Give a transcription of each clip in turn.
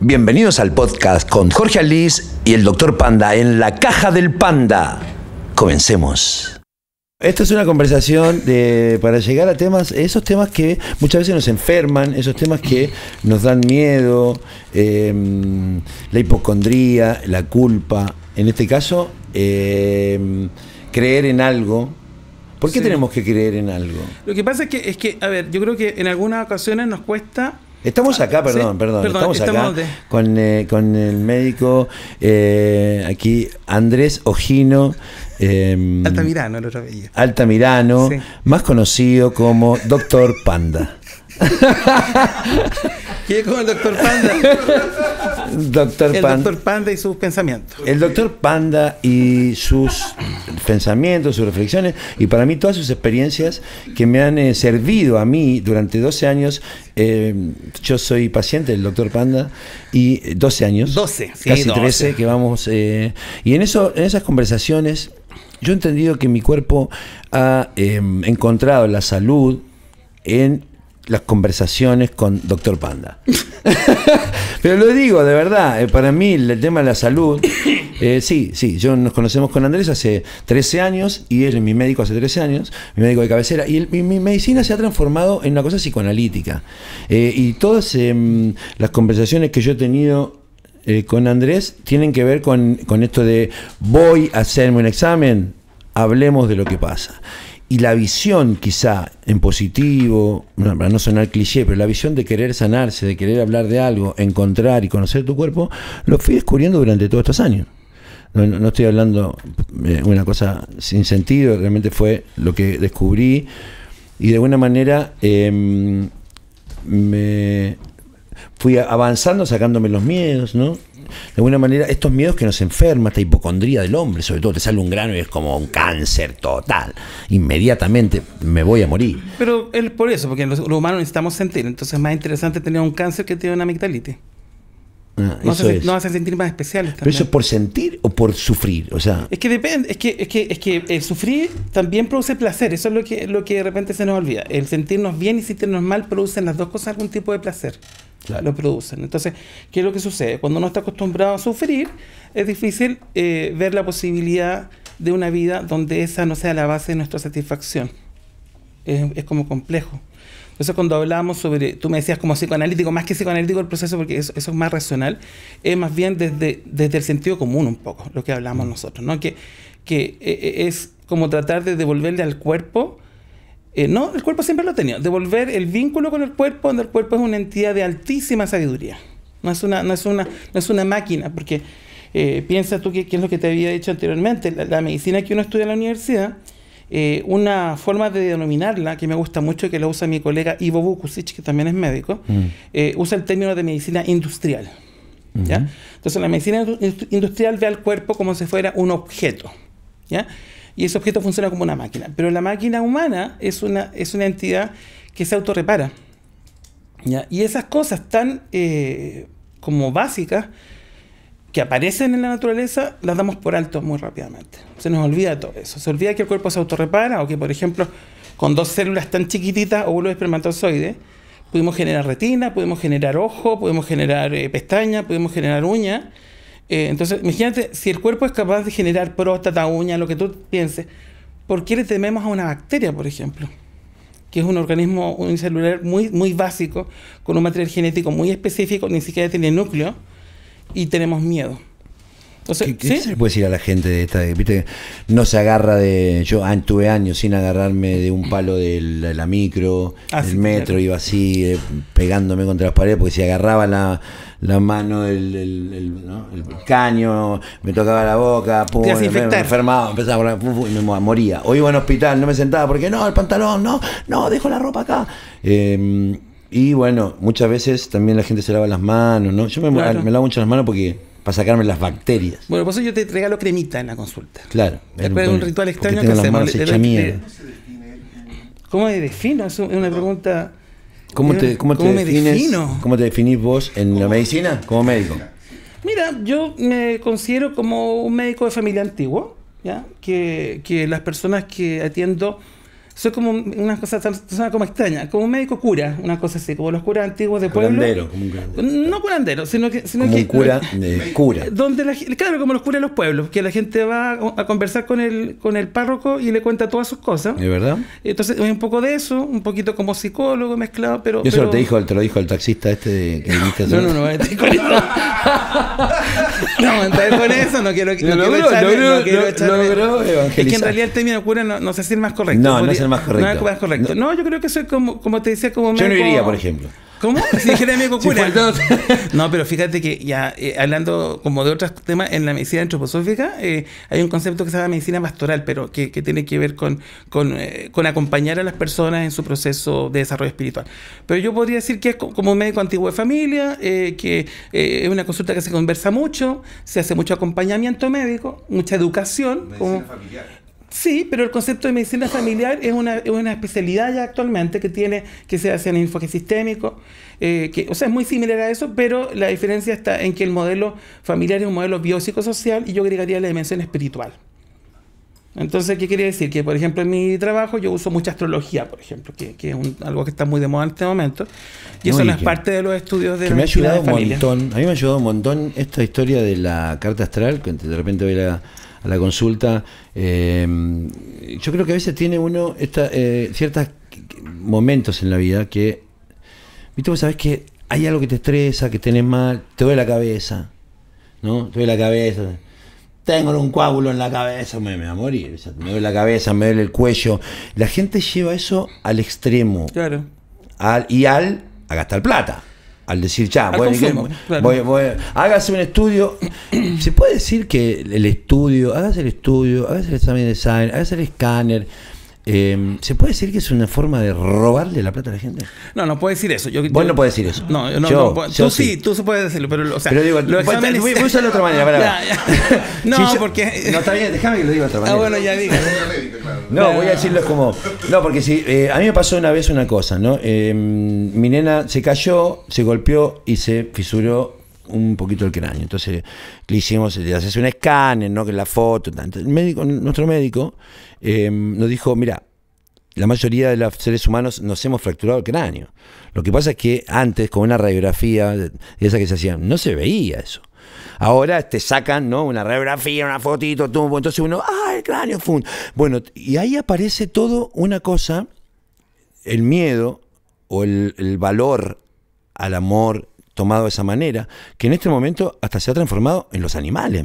Bienvenidos al podcast con Jorge Alís y el Doctor Panda en la caja del panda. Comencemos. Esta es una conversación para llegar a temas, esos temas que muchas veces nos enferman, esos temas que nos dan miedo, em, la hipocondría, la culpa, en este caso, em, creer en algo, ¿Por qué tenemos que creer en algo? Lo que pasa es que, es que, a ver, yo creo que en algunas ocasiones nos cuesta Estamos ah, acá, perdón, perdón, estamos, acá con, eh, con, el médico eh, aquí Andrés Ojino. Em, Altamirano, el otro más conocido como Doctor Panda. es con el doctor Panda. el doctor Panda y sus pensamientos. El doctor Panda y sus pensamientos, sus reflexiones, y para mí todas sus experiencias que me han eh, servido a mí durante 12 años. Eh, yo soy paciente del doctor Panda y 12 eh, años. 12, 13 que vamos. y en, eso, en esas conversaciones yo he entendido que mi cuerpo ha em, encontrado la salud en las conversaciones con Doctor Panda. Pero lo digo, de verdad, eh, para mí el tema de la salud, eh, sí, sí, yo nos conocemos con Andrés hace 13 años y él es mi médico hace 13 años, mi médico de cabecera, y, mi medicina se ha transformado en una cosa psicoanalítica. Eh, y todas em, las conversaciones que yo he tenido con Andrés tienen que ver con, con esto de voy a hacerme un examen, hablemos de lo que pasa y la visión quizá en positivo, para no sonar cliché, pero la visión de querer sanarse, de querer hablar de algo, encontrar y conocer tu cuerpo, lo fui descubriendo durante todos estos años. No, estoy hablando de eh, una cosa sin sentido, realmente fue lo que descubrí y de alguna manera em, me fui avanzando, sacándome los miedos, ¿no? de alguna manera, estos miedos que nos enferman esta hipocondría del hombre, sobre todo te sale un grano y es como un cáncer total. Inmediatamente me voy a morir. Pero es por eso, porque los, humanos necesitamos sentir. Entonces es más interesante tener un cáncer que tener una amigdalitis. no, hace, no sentir más especiales. Pero eso es por sentir o por sufrir, o sea. Es que depende, es que, es que, es que el sufrir también produce placer, eso es lo que, lo que de repente se nos olvida. El sentirnos bien y sentirnos mal producen las dos cosas algún tipo de placer. Lo producen. Entonces, ¿qué es lo que sucede? Cuando uno está acostumbrado a sufrir, es difícil eh, ver la posibilidad de una vida donde esa no sea la base de nuestra satisfacción. Es, como complejo. Entonces, cuando hablamos sobre, tú me decías como psicoanalítico, más que psicoanalítico el proceso, porque eso, es más racional, es más bien desde, desde el sentido común un poco, lo que hablamos mm. nosotros, ¿no? Que, que eh, eh, es como tratar de devolverle al cuerpo eh, no, el cuerpo siempre lo ha tenido. Devolver el vínculo con el cuerpo, donde el cuerpo es una entidad de altísima sabiduría. No es una, una, no es una máquina, porque eh, piensa tú qué, es lo que te había dicho anteriormente. La, medicina que uno estudia en la universidad, eh, una forma de denominarla, que me gusta mucho, y que la usa mi colega Ivo Bukusic, que también es médico, mm. usa el término de medicina industrial. ¿Ya? Entonces la medicina industrial ve al cuerpo como si fuera un objeto. ¿ya? y ese objeto funciona como una máquina. Pero la máquina humana es una, es una entidad que se autorrepara. Y esas cosas tan eh, como básicas que aparecen en la naturaleza, las damos por alto muy rápidamente. Se nos olvida todo eso. Se olvida que el cuerpo se autorrepara o que, por ejemplo, con dos células tan chiquititas, o un espermatozoide, pudimos generar retina, pudimos generar ojo, pudimos generar eh, pestaña, pudimos generar uña. Eh, entonces, imagínate, si el cuerpo es capaz de generar próstata, uña, lo que tú pienses, ¿por qué le tememos a una bacteria, por ejemplo? Que es un organismo unicelular muy, muy básico, con un material genético muy específico, ni siquiera tiene núcleo, y tenemos miedo. Entonces, ¿Qué, se le puede decir a la gente de esta? ¿viste? No se agarra de. Yo tuve años sin agarrarme de un palo de la, micro, ah, el metro, iba así, eh, pegándome contra las paredes, porque si agarraba la la mano, el, caño, me tocaba la boca, pum, me, enfermaba, empezaba a pum, y me moría. O iba al hospital, no me sentaba porque no, el pantalón, no, no, dejo la ropa acá. Em, y bueno, muchas veces también la gente se lava las manos, ¿no? Yo me, lavo mucho las manos porque para sacarme las bacterias. Bueno, por eso yo te regalo cremita en la consulta. Claro. Después de un ritual extraño que se eh, ¿Cómo se define? Es una pregunta ¿Cómo te, cómo te ¿Cómo te definís vos en la medicina como médico? Mira, yo me considero como un médico de familia antigua, ¿ya? Que, que las personas que atiendo es como una cosa, suena como extraña, como un médico cura, una cosa así, como los curas antiguos de pueblo. No curandero, sino que. Sino que, cura cura. Donde claro, como los curas de los pueblos, que la gente va a, conversar con el, con el párroco y le cuenta todas sus cosas. ¿Es verdad? Entonces, un poco de eso, un poquito como psicólogo mezclado, pero. Eso Te, dijo, te lo dijo el taxista este que viniste no, no, no, este no, no, entonces con eso no quiero, no quiero no quiero echarle. Es que en realidad el término cura no, no sé si es el más correcto. No, no es el más correcto. No yo creo que soy como, como te decía, como Yo no iría, por ejemplo. ¿Cómo? Si no, pero fíjate que ya eh, hablando como de otros temas, en la medicina antroposófica eh, hay un concepto que se llama medicina pastoral, pero que, tiene que ver con, eh, con, acompañar a las personas en su proceso de desarrollo espiritual. Pero yo podría decir que es como un médico antiguo de familia, que es una consulta que se conversa mucho, se hace mucho acompañamiento médico, mucha educación. Medicina familiar Sí, pero el concepto de medicina familiar es una, una especialidad ya actualmente que tiene, que se hace en enfoque sistémico, eh, que, o sea, es muy similar a eso, pero la diferencia está en que el modelo familiar es un modelo biopsicosocial y yo agregaría la dimensión espiritual. Entonces, ¿qué quiere decir? Que, por ejemplo, en mi trabajo yo uso mucha astrología, por ejemplo, que, que es algo que está muy de moda en este momento. Y eso no, es parte de los estudios de la me ayudado A mí me ha ayudado un montón esta historia de la carta astral, que de repente voy la a la consulta, em, yo creo que a veces tiene uno esta, eh, ciertos momentos en la vida que, viste, vos sabés que hay algo que te estresa, que tenés mal, te duele la cabeza, ¿no? Te duele la cabeza. Tengo un coágulo en la cabeza, me, va a morir. me duele la cabeza, me duele el cuello. La gente lleva eso al extremo. Claro. Al, y al a gastar plata al decir, ya, bueno voy, hágase un estudio. ¿Se puede decir que el estudio, hágase el estudio, hágase el examen de design, hágase el escáner? Eh, ¿Se puede decir que es una forma de robarle la plata a la gente? No, no puedo decir eso. Yo, Vos no puedes decir eso. No, no, no tú sí, sí, tú puedes decirlo, pero, o sea, pero digo, lo exámenes... voy, voy, a usar de otra manera. Para, No, porque. No, está bien, déjame que lo diga de otra ah, manera. Ah, bueno, ya digo. no, voy a decirlo como. No, porque si. Eh, a mí me pasó una vez una cosa, ¿no? Eh, mi nena se cayó, se golpeó y se fisuró un poquito el cráneo. Entonces le hicimos, le haces un escáner, ¿no? Que la foto, tanto. El médico, nuestro médico em, nos dijo, mira, la mayoría de los seres humanos nos hemos fracturado el cráneo. Lo que pasa es que antes, con una radiografía de esa que se hacía, no se veía eso. Ahora te sacan, ¿no? Una radiografía, una fotito, Entonces uno, ¡ah, el cráneo! Fun! Bueno, y ahí aparece todo una cosa, el miedo o el, el valor al amor tomado de esa manera, que en este momento hasta se ha transformado en los animales,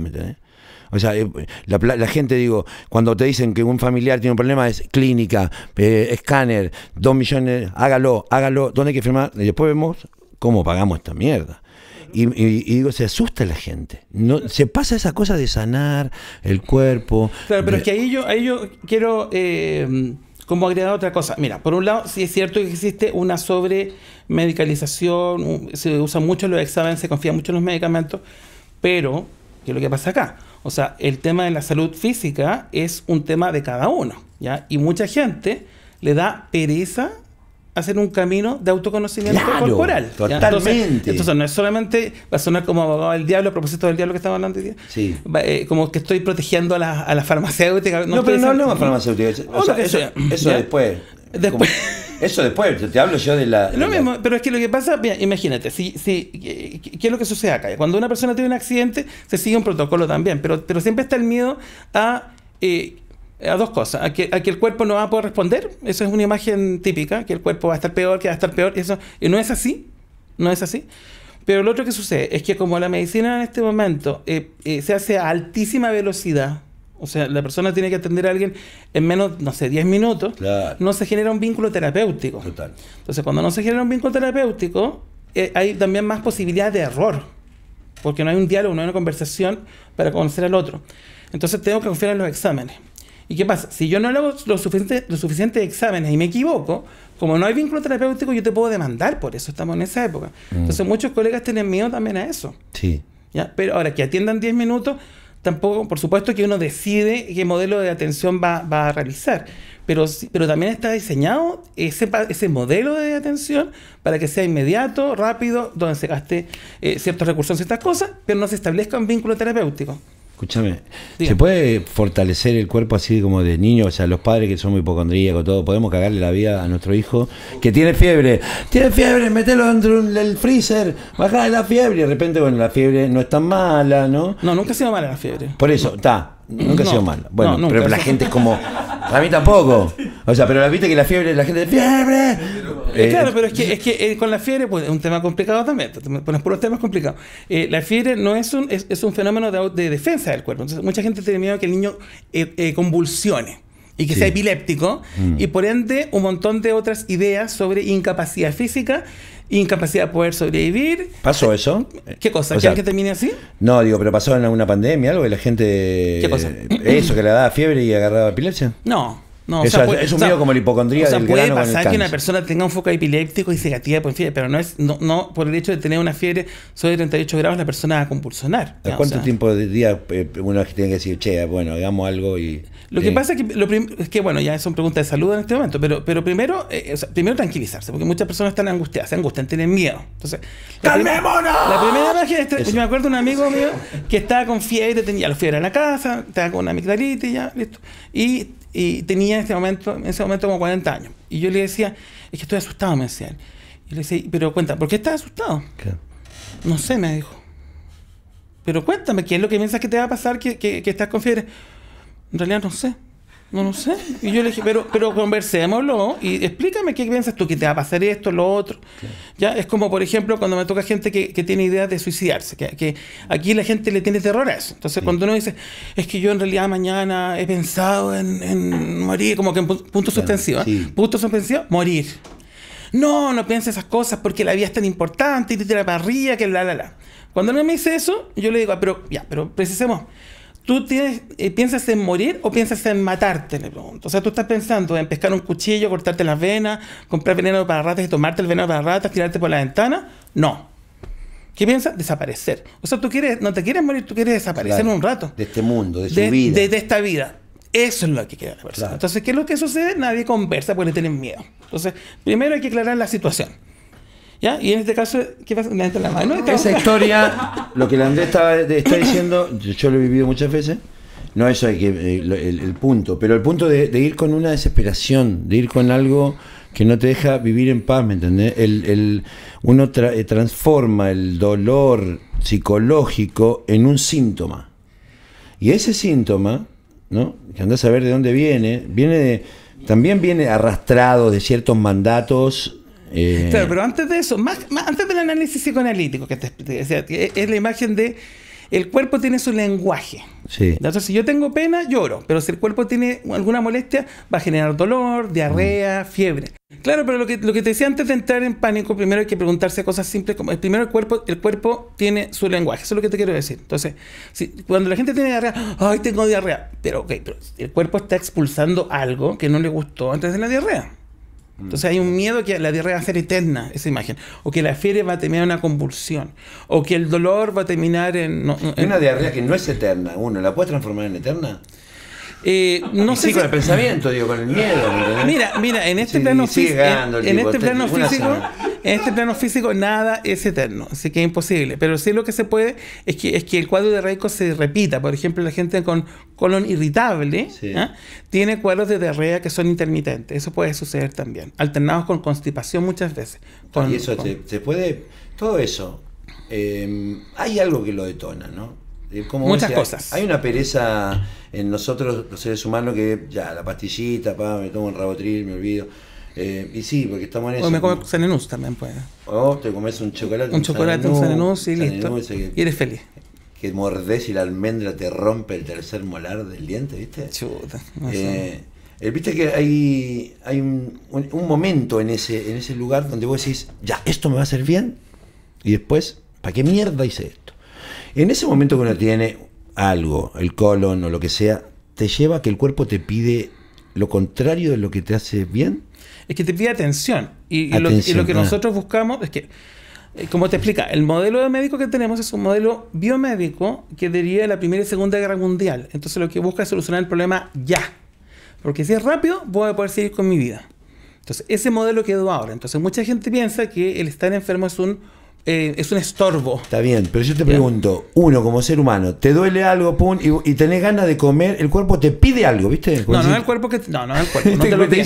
O sea, eh, la, gente, digo, cuando te dicen que un familiar tiene un problema, es clínica, eh, escáner, dos millones, hágalo, hágalo, ¿dónde hay que firmar? después vemos cómo pagamos esta mierda. Y, digo, se asusta la gente. No, se pasa esa cosa de sanar el cuerpo. Claro, pero es que ahí yo, ahí yo quiero eh, como agregar otra cosa. Mira, por un lado, sí es cierto que existe una sobre se usa mucho los exámenes, se confían mucho en los medicamentos, pero, ¿qué es lo que pasa acá? O sea, el tema de la salud física es un tema de cada uno, ¿ya? Y mucha gente le da pereza hacer un camino de autoconocimiento corporal. Totalmente. Entonces, no es solamente, va a sonar como abogado del diablo, a propósito del diablo que estaba hablando hoy sí. Eh, como que estoy protegiendo a la, a farmacéutica. No, pero no hablamos farmacéutica, eso, después. eso después, te hablo yo de la... mismo, pero es que lo que pasa, imagínate, si, si, ¿qué es lo que sucede acá? Cuando una persona tiene un accidente, se sigue un protocolo también, pero, pero siempre está el miedo a... Eh, eh, a dos cosas. A que, el cuerpo no va a poder responder. Esa es una imagen típica, que el cuerpo va a estar peor, que va a estar peor. y Eso y no es así. No es así. Pero lo otro que sucede es que como la medicina en este momento eh, eh, se hace a altísima velocidad, o sea, la persona tiene que atender a alguien en menos, no sé, 10 minutos, no se genera un vínculo terapéutico. Entonces, cuando no se genera un vínculo terapéutico, hay también más posibilidad de error, porque no hay un diálogo, no hay una conversación para conocer al otro. Entonces, tengo que confiar en los exámenes. ¿Y qué pasa? Si yo no hago los suficientes exámenes y me equivoco, como no hay vínculo terapéutico, yo te puedo demandar por eso. Estamos en esa época. Mm. Entonces, muchos colegas tienen miedo también a eso. Sí. Pero ahora, que atiendan 10 minutos, tampoco, por supuesto que uno decide qué modelo de atención va, a realizar. Pero, pero también está diseñado ese, ese modelo de atención para que sea inmediato, rápido, donde se gaste eh, ciertos recursos en ciertas cosas, pero no se establezca un vínculo terapéutico. Escúchame, ¿se puede fortalecer el cuerpo así como de niño? O sea, los padres que son muy hipocondríacos, todo, podemos cagarle la vida a nuestro hijo que tiene fiebre. Tiene fiebre, metelo dentro del freezer, bajá la fiebre. Y de repente, bueno, la fiebre no es tan mala, ¿no? No, nunca ha sido mala la fiebre. Por eso, está. Nunca ha sido malo. Bueno, pero la gente es como. Para mí tampoco. O sea, pero la viste que la fiebre, la gente. ¡Fiebre! Eh, claro, eh, pero es que, es que eh, con la fiebre, pues, es un tema complicado también. Pones puros temas complicados. Eh, la fiebre no es un, es, un fenómeno de, de, defensa del cuerpo. Entonces, mucha gente tiene miedo que el niño convulsione y que sea epiléptico mm. y por ende un montón de otras ideas sobre incapacidad física, incapacidad de poder sobrevivir. ¿Pasó eso? ¿Qué cosa? ¿Quieres que termine así? No, digo, pero pasó en alguna pandemia, algo que la gente... ¿Qué cosa? ¿Eso, que le daba fiebre y agarraba epilepsia? No, no, pues, es un miedo como la hipocondría. O sea, puede pasar que una persona tenga un foco epiléptico y se gatilla por pues, fiebre, pero no es no, por el hecho de tener una fiebre sobre 38 grados la persona va a compulsionar. ¿A cuánto tiempo de día eh, uno tiene que decir, che, bueno, hagamos algo y... Lo que pasa es que, lo es que, bueno, ya son preguntas de salud en este momento, pero, pero primero, eh, primero tranquilizarse, porque muchas personas están angustiadas, se angustian, tienen miedo. Entonces, ¡Calmémonos! La, primera imagen este, yo me acuerdo de un amigo mío que estaba con fiebre, tenía la fiebre en la casa, estaba con una y ya, listo. Y y tenía en ese momento, en ese momento como 40 años. Y yo le decía, es que estoy asustado, me él. Y le decía, pero cuenta, ¿por qué estás asustado? No sé, me dijo. Pero cuéntame, ¿qué es lo que piensas que te va a pasar que, estás con En realidad no sé. No, no sé. Y yo le dije, pero, pero conversémoslo y explícame qué piensas tú, que te va a pasar esto, lo otro. Ya es como, por ejemplo, cuando me toca gente que, tiene ideas de suicidarse, que, que, aquí la gente le tiene terror a eso. Entonces, cuando uno dice, es que yo en realidad mañana he pensado en, morir, como que en punto claro, punto morir. No, no pienses esas cosas porque la vida es tan importante y te la parrilla que la, la, la. Cuando uno me dice eso, yo le digo, ah, pero ya, pero precisemos. ¿Tú eh, piensas en morir o piensas en matarte? Le pregunto. O sea, tú estás pensando en pescar un cuchillo, cortarte las venas, comprar veneno para ratas y tomarte el veneno para ratas, tirarte por la ventana. No. ¿Qué piensas? Desaparecer. O sea, tú quieres, no te quieres morir, tú quieres desaparecer un rato. De este mundo, de su vida. De, esta vida. Eso es lo que queda la persona. Entonces, ¿qué es lo que sucede? Nadie conversa porque le tienen miedo. Entonces, primero hay que aclarar la situación. Y en este caso, ¿qué pasa? la Esa historia, lo que el Andrés está, diciendo, yo lo he vivido muchas veces, no eso hay que, eh, el, punto, pero el punto de, ir con una desesperación, de ir con algo que no te deja vivir en paz, ¿me entendés? El, uno eh, transforma el dolor psicológico en un síntoma. Y ese síntoma, ¿no? que andás a saber de dónde viene, viene también viene arrastrado de ciertos mandatos eh, claro, pero antes de eso, antes del análisis psicoanalítico, que, te, es la imagen de el cuerpo tiene su lenguaje. Entonces, si yo tengo pena, lloro. Pero si el cuerpo tiene alguna molestia, va a generar dolor, diarrea, mm. fiebre. Claro, pero lo que, te decía antes de entrar en pánico, primero hay que preguntarse cosas simples como, primero el cuerpo, el cuerpo tiene su lenguaje, eso es lo que te quiero decir. Entonces, cuando la gente tiene diarrea, ay, tengo diarrea, pero ok, pero el cuerpo está expulsando algo que no le gustó antes de la diarrea. Entonces hay un miedo que la diarrea va a ser eterna, esa imagen. O que la fiebre va a terminar en una convulsión. O que el dolor va a terminar en... en una diarrea que no es eterna. Uno, ¿la puede transformar en eterna? Eh, no sé con el pensamiento, digo, con el miedo. Mira, mira, en este plano físico, en, este plano físico, este plano físico nada es eterno, así que es imposible. Pero sí lo que se puede es que es que el cuadro de Reiko se repita. Por ejemplo, la gente con colon irritable ¿ah? tiene cuadros de diarrea que son intermitentes. Eso puede suceder también, alternados con constipación muchas veces. Ah, y eso se, puede, todo eso. Eh, hay algo que lo detona, ¿no? Muchas cosas. Hay una pereza en nosotros, los seres humanos, que ya, la pastillita, pa, me tomo un rabotril, me olvido. Eh, y sí, porque estamos en eso. O me como sanenús también, pues. O te comes un chocolate. Un, chocolate, un sanenús y listo. y eres feliz. Que mordes y la almendra te rompe el tercer molar del diente, ¿viste? Chuta. Eh, eh, Viste que hay, hay un, momento en ese, en ese lugar donde vos decís, ya, esto me va a hacer bien. Y después, ¿para qué mierda hice esto? En ese momento cuando uno tiene algo, el colon o lo que sea, te lleva a que el cuerpo te pide lo contrario de lo que te hace bien. Es que te pide atención. Y, lo, que ah. nosotros buscamos es que, eh, como te explica, el modelo de médico que tenemos es un modelo biomédico que deriva de la Primera y Segunda Guerra Mundial. Entonces lo que busca es solucionar el problema ya. Porque si es rápido, voy a poder seguir con mi vida. Entonces, ese modelo quedó ahora. Entonces, mucha gente piensa que el estar enfermo es un eh, es un estorbo. Está bien, pero yo te pregunto, uno como ser humano, te duele algo, y, tenés ganas de comer, el cuerpo te pide algo, ¿viste? No, no es el cuerpo que. No, no es el cuerpo.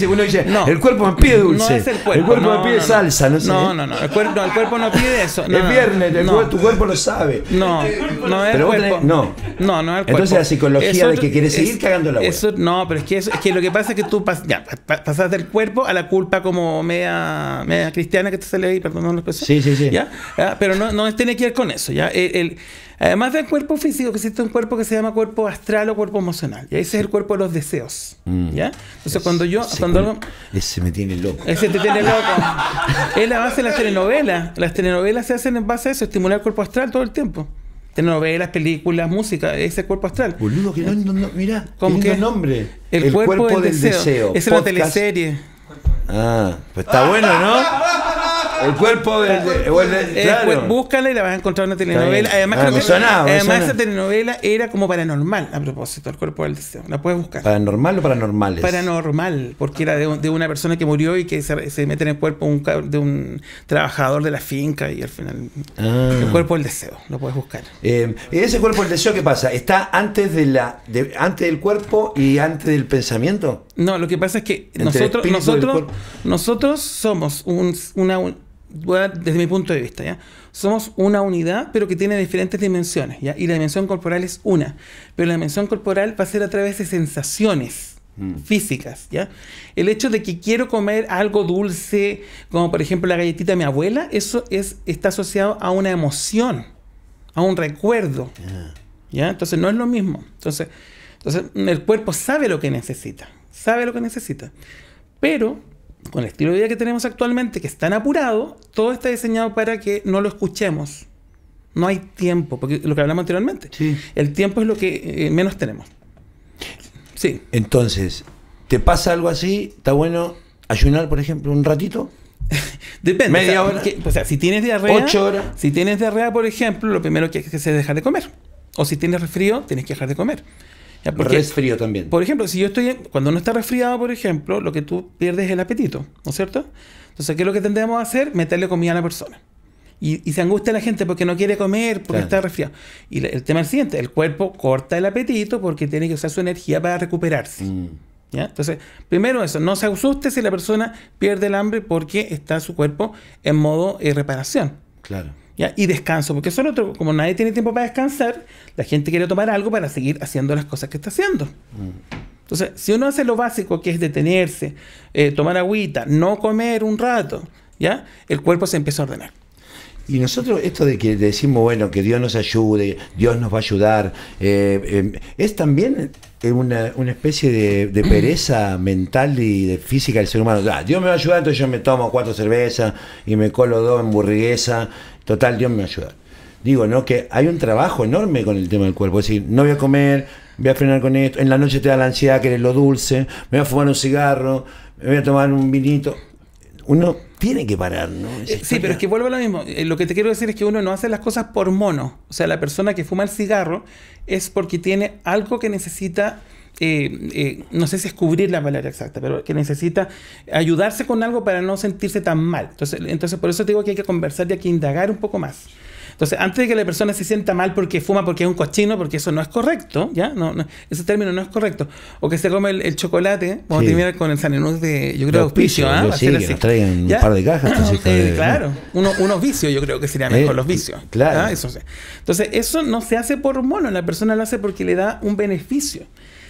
uno dice, no, el cuerpo me pide dulce. No es el cuerpo. El cuerpo me pide salsa, no sé. No, no, no. El, cuerpo no, no pide eso. es viernes, tu cuerpo lo sabe. No, no es el cuerpo. no. no, no es el cuerpo. Entonces la psicología de que quieres seguir cagando la eso, No, pero es que, es que lo que pasa es que tú pas, pasas del cuerpo a la culpa como media, cristiana que te sale ahí, perdón lo expresión. Sí, sí, sí. Ah, pero no, no tiene que ver con eso. ¿ya? El, además del cuerpo físico, existe un cuerpo que se llama cuerpo astral o cuerpo emocional. y Ese es el cuerpo de los deseos. Mm. ¿ya? cuando yo. Ese, cuando ese me tiene loco. Ese te tiene loco. es la base de las telenovelas. Las telenovelas se hacen en base a eso, estimular el cuerpo astral todo el tiempo telenovelas, películas, música, ese cuerpo astral. Boludo, que no, mira, ¿Cómo que? nombre. El, cuerpo, de del, deseo. Es una teleserie. Ah, pues está bueno, ¿no? El cuerpo del. Claro. búscala y la vas a encontrar en una telenovela. Además, esa telenovela era como paranormal a propósito, el cuerpo del deseo. La puedes buscar. ¿Paranormal o paranormales? Paranormal, porque era de, una persona que murió y que se, mete en el cuerpo de un trabajador de la finca y al final. Ah. El cuerpo del deseo, lo puedes buscar. Eh, ¿Ese cuerpo del deseo qué pasa? ¿Está antes, de la, antes del cuerpo y antes del pensamiento? No, lo que pasa es que nosotros, nosotros, somos una. Un, desde mi punto de vista, ¿ya? Somos una unidad, pero que tiene diferentes dimensiones, ¿ya? Y la dimensión corporal es una, pero la dimensión corporal va a ser a través de sensaciones mm. físicas, ¿ya? El hecho de que quiero comer algo dulce, como por ejemplo la galletita de mi abuela, eso es, está asociado a una emoción, a un recuerdo, ah. ¿ya? Entonces no es lo mismo. Entonces, entonces el cuerpo sabe lo que necesita, sabe lo que necesita, pero con el estilo de vida que tenemos actualmente, que es tan apurado, todo está diseñado para que no lo escuchemos. No hay tiempo, porque lo que hablamos anteriormente, sí. el tiempo es lo que eh, menos tenemos. Sí. Entonces, ¿te pasa algo así? ¿Está bueno ayunar, por ejemplo, un ratito? Depende. Media hora. si tienes diarrea. Ocho horas. Si tienes diarrea, por ejemplo, lo primero que hay que hacer es dejar de comer. O si tienes resfrío, tienes que dejar de comer. Porque es frío también. Por ejemplo, si yo estoy, cuando no está resfriado, por ejemplo, lo que tú pierdes es el apetito, ¿no es cierto? Entonces, ¿qué es lo que tendemos a hacer? Meterle comida a la persona. Y, se angustia la gente porque no quiere comer, porque está resfriado. Y el tema es el siguiente, el cuerpo corta el apetito porque tiene que usar su energía para recuperarse. Mm. Entonces, primero eso, no se asuste si la persona pierde el hambre porque está su cuerpo en modo de eh, reparación. Claro. Y descanso, porque eso otro, como nadie tiene tiempo para descansar, la gente quiere tomar algo para seguir haciendo las cosas que está haciendo. Mm. Entonces, si uno hace lo básico, que es detenerse, eh, tomar agüita, no comer un rato, ¿ya? El cuerpo se empieza a ordenar. Y nosotros, esto de que decimos, bueno, que Dios nos ayude, Dios nos va a ayudar, eh, eh, es también una, especie de, pereza mental y de física del ser humano. Ah, Dios me va a ayudar, entonces yo me tomo cuatro cervezas y me colo dos burriguesa Total, Dios me ayuda. Digo, ¿no? Que hay un trabajo enorme con el tema del cuerpo. Es decir, no voy a comer, voy a frenar con esto, en la noche te da la ansiedad, querés lo dulce, me voy a fumar un cigarro, me voy a tomar un vinito. Uno tiene que parar, ¿no? Eh, sí, pero es que vuelvo a lo mismo. Eh, lo que te quiero decir es que uno no hace las cosas por mono. O sea, la persona que fuma el cigarro es porque tiene algo que necesita eh, eh, no sé si es cubrir la palabra exacta, pero que necesita ayudarse con algo para no sentirse tan mal. Entonces, entonces por eso te digo que hay que conversar y hay que indagar un poco más. Entonces, antes de que la persona se sienta mal porque fuma, porque es un cochino, porque eso no es correcto, ¿ya? No, ese término no es correcto. O que se come el, chocolate, vamos con el Sanenús de, yo creo, que ¿ah? un par de cajas. Eh, claro, unos vicios yo creo que sería mejor, los vicios. Claro. entonces, eso no se hace por mono, la persona lo hace porque le da un beneficio.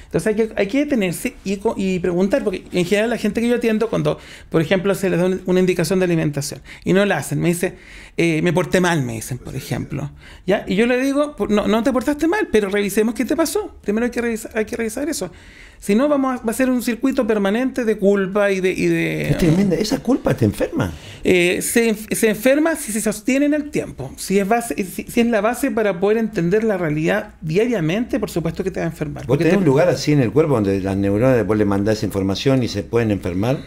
Entonces hay que, hay detenerse y, preguntar, porque en general la gente que yo atiendo, cuando, por ejemplo, se les da una indicación de alimentación y no la hacen, me dice, eh, me porté mal, me dicen, por ejemplo. ¿Ya? Y yo le digo, no, no te portaste mal, pero revisemos qué te pasó. Primero hay que revisar, hay que revisar eso. Si no, vamos a, va a ser un circuito permanente de culpa y de... Y de es tremenda. Esa culpa te enferma. Eh, se, enferma si se sostiene en el tiempo. Si es, base, si, es la base para poder entender la realidad diariamente, por supuesto que te va a enfermar. ¿Vos tenés un lugar así en el cuerpo donde las neuronas después le esa información y se pueden enfermar?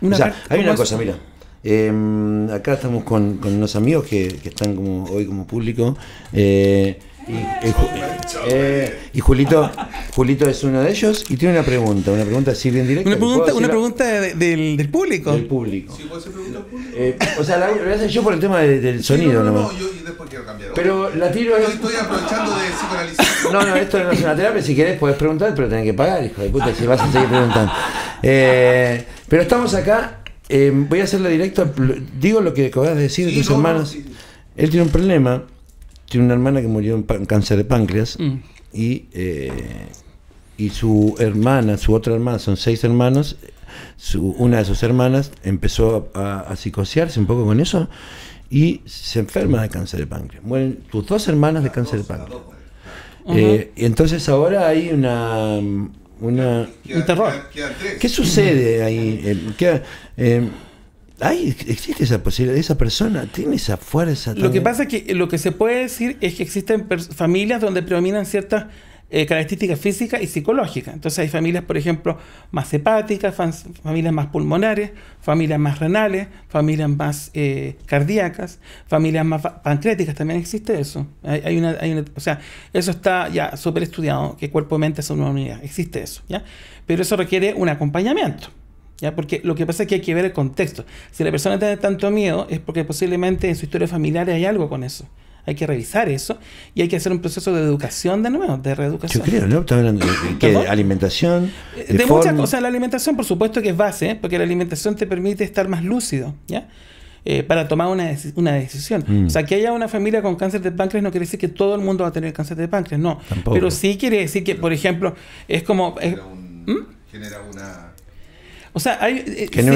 o sea, hay una cosa, mira. Em, acá estamos con, unos amigos que, están como hoy como público. Eh, eh, y, Julito, Julito es uno de ellos y tiene una pregunta, una pregunta así bien directo Una pregunta, una pregunta del, público. Del público. público. Eh, o sea, la voy a yo por el tema del sonido no, no, No, después quiero cambiar. Pero la tiro Estoy aprovechando de No, no, esto no es una terapia. Si querés podés preguntar, pero tenés que pagar, hijo de puta, si vas a seguir preguntando. Eh, pero estamos acá. voy a hacerle directo. Digo lo que acabas de decir de tus hermanos. Él tiene un problema tiene una hermana que murió en, cáncer de páncreas mm. y, eh, y su hermana, su otra hermana, son seis hermanos, una de sus hermanas empezó a, a, psicosearse un poco con eso y se enferma de cáncer de páncreas. Mueren tus dos hermanas de cáncer de páncreas. Eh, y entonces ahora hay una... una ¿Qué sucede ahí? Eh, Ay, existe esa posibilidad, esa persona tiene esa fuerza. Lo que pasa es que lo que se puede decir es que existen familias donde predominan ciertas eh, características físicas y psicológicas. Entonces hay familias, por ejemplo, más hepáticas, familias más pulmonares, familias más renales, familias más eh, cardíacas, familias más pancreáticas, también existe eso. Hay, una, hay una, o sea, eso está ya súper estudiado, que cuerpo y mente son una unidad, existe eso, ¿ya? Pero eso requiere un acompañamiento. ¿ya? Porque lo que pasa es que hay que ver el contexto. Si la persona tiene tanto miedo es porque posiblemente en su historia familiar hay algo con eso. Hay que revisar eso y hay que hacer un proceso de educación de nuevo, de reeducación. Yo creo, ¿no? Estás hablando de, alimentación. De, muchas cosas. La alimentación, por supuesto, que es base, ¿eh? porque la alimentación te permite estar más lúcido, ¿ya? Eh, para tomar una, decisión. Mm. O sea, que haya una familia con cáncer de páncreas no quiere decir que todo el mundo va a tener cáncer de páncreas, no. Pero sí quiere decir que, por ejemplo, es como... ¿Mm? genera una o sea, hay, un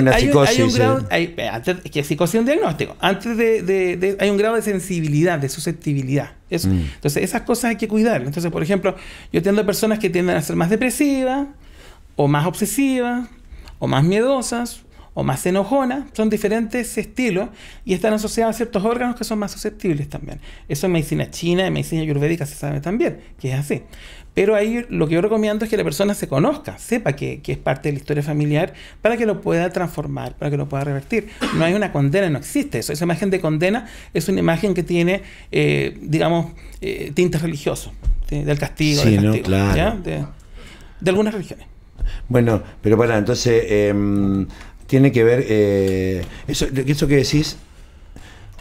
grado. antes, que psicosis es un diagnóstico. Antes de, Hay un grado de sensibilidad, de susceptibilidad. Mm. Entonces, esas cosas hay que cuidar. Entonces, por ejemplo, yo tengo personas que tienden a ser más depresivas, o más obsesivas, o más miedosas, o más enojonas. Son diferentes estilos y están asociados a ciertos órganos que son más susceptibles también. Eso en medicina china, en medicina ayurvédica se sabe también, que es así. Pero ahí lo que yo recomiendo es que la persona se conozca, sepa que, es parte de la historia familiar para que lo pueda transformar, para que lo pueda revertir. No hay una condena, no existe eso. Esa imagen de condena es una imagen que tiene, eh, digamos, eh, tintes religiosos, del castigo, De, algunas religiones. Bueno, pero para, entonces, em, tiene que ver, eh, eso, eso que decís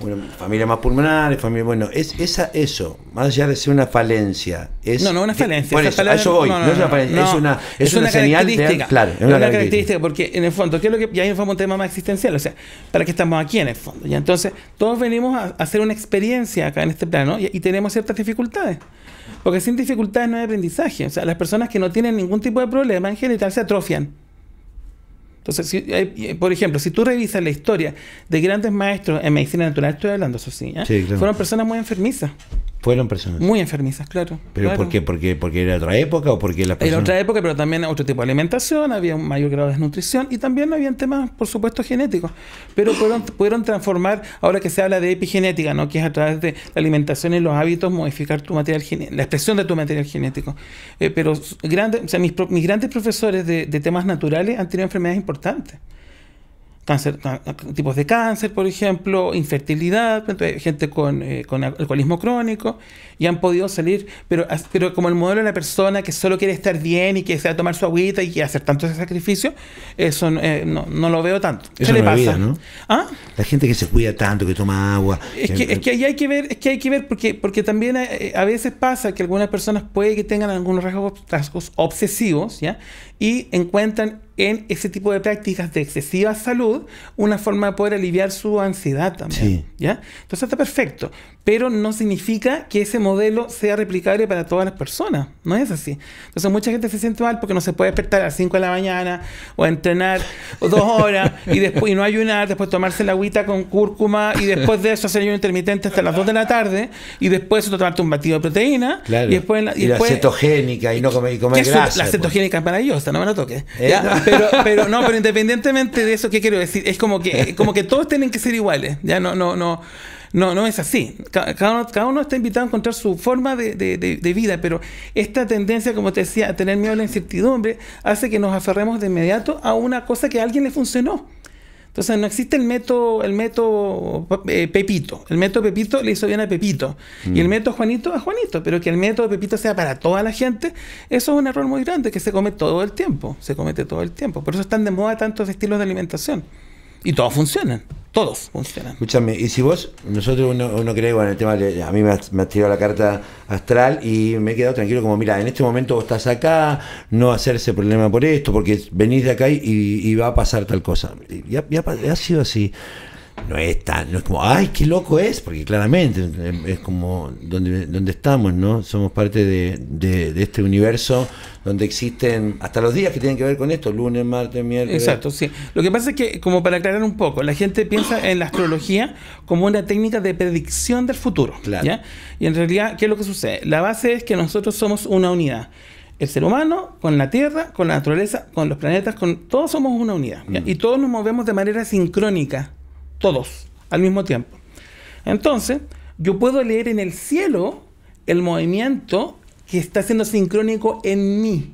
una familia más pulmonar, familia, bueno, es esa eso, más allá de ser una falencia, es No, no una falencia, voy, es una es una característica, una, porque en el fondo, ¿qué es lo que un tema más existencial, o sea, para qué estamos aquí en el fondo? ya entonces, todos venimos a, hacer una experiencia acá en este plano y, y tenemos ciertas dificultades. Porque sin dificultades no hay aprendizaje, o sea, las personas que no tienen ningún tipo de problema en general se atrofian entonces, por ejemplo, si tú revisas la historia de grandes maestros en medicina natural, estoy hablando, eso sí, ¿eh? fueron personas muy enfermizas. Fueron personas. Muy enfermizas, claro. ¿Pero por qué? Porque, ¿Porque era otra época o porque las personas...? Era otra época, pero también otro tipo de alimentación, había un mayor grado de desnutrición y también habían temas, por supuesto, genéticos. Pero pudieron, transformar, ahora que se habla de epigenética, ¿no? que es a través de la alimentación y los hábitos, modificar tu material la expresión de tu material genético. Eh, pero grandes, mis, mis grandes profesores de, de temas naturales han tenido enfermedades importantes tipos de cáncer, por ejemplo, infertilidad, gente con, eh, con, alcoholismo crónico, y han podido salir, pero, pero como el modelo de la persona que solo quiere estar bien y que sea tomar su agüita y hacer tanto ese sacrificio, eso eh, no, lo veo tanto. ¿Qué le pasa? ¿Ah? La gente que se cuida tanto, que toma agua. Es que, ahí hay que ver, es que hay que ver, porque, porque también eh, a veces pasa que algunas personas puede que tengan algunos rasgos, rasgos obsesivos, ¿ya? Y encuentran en ese tipo de prácticas de excesiva salud una forma de poder aliviar su ansiedad también. ¿ya? Entonces está perfecto pero no significa que ese modelo sea replicable para todas las personas. No es así. Entonces mucha gente se siente mal porque no se puede despertar a las 5 de la mañana o entrenar dos horas y después y no ayunar, después tomarse la agüita con cúrcuma y después de eso hacer ayuno intermitente hasta las 2 de la tarde y después tomarte un batido de proteína claro. y después... La, cetogénica y no comer, y comer grasa. la pues. cetogénica es maravillosa, no me lo toques. ¿Eh? Pero, pero, no, pero independientemente de eso, ¿qué quiero decir? Es como que, como que todos tienen que ser iguales. Ya no, no, no... No, no es así. Cada uno, está invitado a encontrar su forma de, vida, pero esta tendencia, como te decía, a tener miedo a la incertidumbre, hace que nos aferremos de inmediato a una cosa que a alguien le funcionó. Entonces no existe el método, el método eh, Pepito. El método Pepito le hizo bien a Pepito. Y el mm. método Juanito a Juanito. Pero que el método Pepito sea para toda la gente, eso es un error muy grande que se come todo el tiempo. Se comete todo el tiempo. Por eso están de moda tantos estilos de alimentación. Y todos funcionan todos funcionan. Escúchame, y si vos, nosotros uno, uno cree, bueno, el tema, de, a mí me ha tirado la carta astral y me he quedado tranquilo como, mira, en este momento vos estás acá, no hacerse problema por esto, porque venís de acá y, va a pasar tal cosa. Y ha sido así no es tan, no es como, ay, qué loco es, porque claramente es como donde, donde estamos, ¿no? Somos parte de, este universo donde existen hasta los días que tienen que ver con esto, lunes, martes, miércoles. Exacto, sí. Lo que pasa es que, como para aclarar un poco, la gente piensa en la astrología como una técnica de predicción del futuro. ¿ya? Y en realidad, ¿qué es lo que sucede? La base es que nosotros somos una unidad el ser humano, con la Tierra, con la naturaleza, con los planetas, con todos somos una unidad. Mm. Y todos nos movemos de manera sincrónica todos, al mismo tiempo. Entonces, yo puedo leer en el cielo el movimiento que está siendo sincrónico en mí.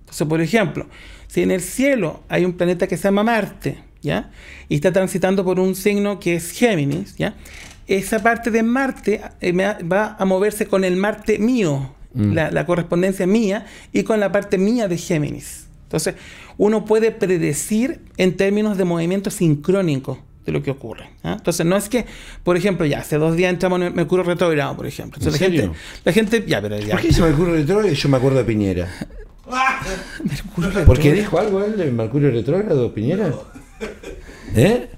Entonces, por ejemplo, si en el cielo hay un planeta que se llama Marte, ¿ya? Y está transitando por un signo que es Géminis, ¿ya? Esa parte de Marte eh, va a moverse con el Marte mío, mm. la, la, correspondencia mía, y con la parte mía de Géminis. Entonces, uno puede predecir en términos de movimiento sincrónico de lo que ocurre. ¿ah? Entonces, no es que, por ejemplo, ya hace dos días entramos en Mercurio Retrógrado... por ejemplo. la, Gente, ya, pero ¿Por qué dice Mercurio retrogrado? Yo me acuerdo de Piñera. Mercurio ¿Por qué dijo algo él de Mercurio retrógrado Piñera? ¿Eh?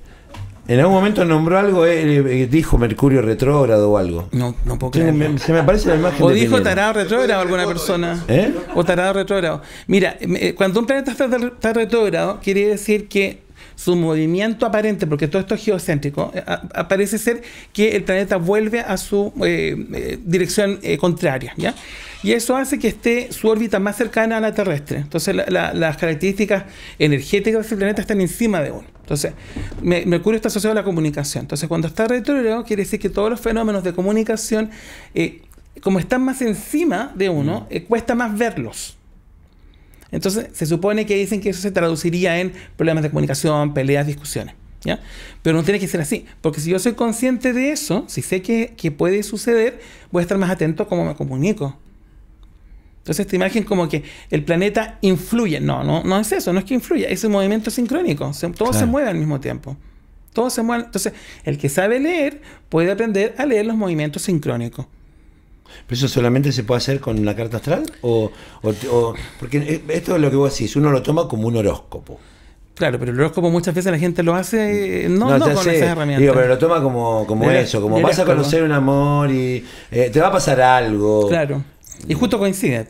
En algún momento nombró algo, eh, eh, eh, dijo Mercurio retrógrado o algo. No, no puedo creer. Se me, aparece la imagen. O dijo tarado retrógrado alguna persona. ¿Eh? O tarado retrógrado. Mira, cuando un planeta está, está retrógrado, quiere decir que su movimiento aparente, porque todo esto es geocéntrico, eh, parece ser que el planeta vuelve a su eh, eh, dirección contraria, ¿ya? Y eso hace que esté su órbita más cercana a la terrestre. Entonces las características energéticas del planeta están encima de uno. Entonces, Mercurio está asociado a la comunicación. Entonces, cuando está retrogrado, quiere decir que todos los fenómenos de comunicación, como están más encima de uno, mm. cuesta más verlos. Entonces, se supone que dicen que eso se traduciría en problemas de comunicación, peleas, discusiones. ¿ya? Pero no tiene que ser así, porque si yo soy consciente de eso, si sé que, puede suceder, voy a estar más atento a cómo me comunico. Entonces, esta imagen como que el planeta influye. No, no, no es eso, no es que influya, es un movimiento sincrónico. todo se mueve al mismo tiempo. Todo se mueve. Entonces, el que sabe leer puede aprender a leer los movimientos sincrónicos. ¿Pero eso solamente se puede hacer con la carta astral? O, porque esto es lo que vos decís, uno lo toma como un horóscopo. Claro, pero el horóscopo muchas veces la gente lo hace eh, no, no, con herramientas. Digo, pero lo toma como, eso, como vas a conocer un amor y eh, te va a pasar algo. Claro, y justo coincide.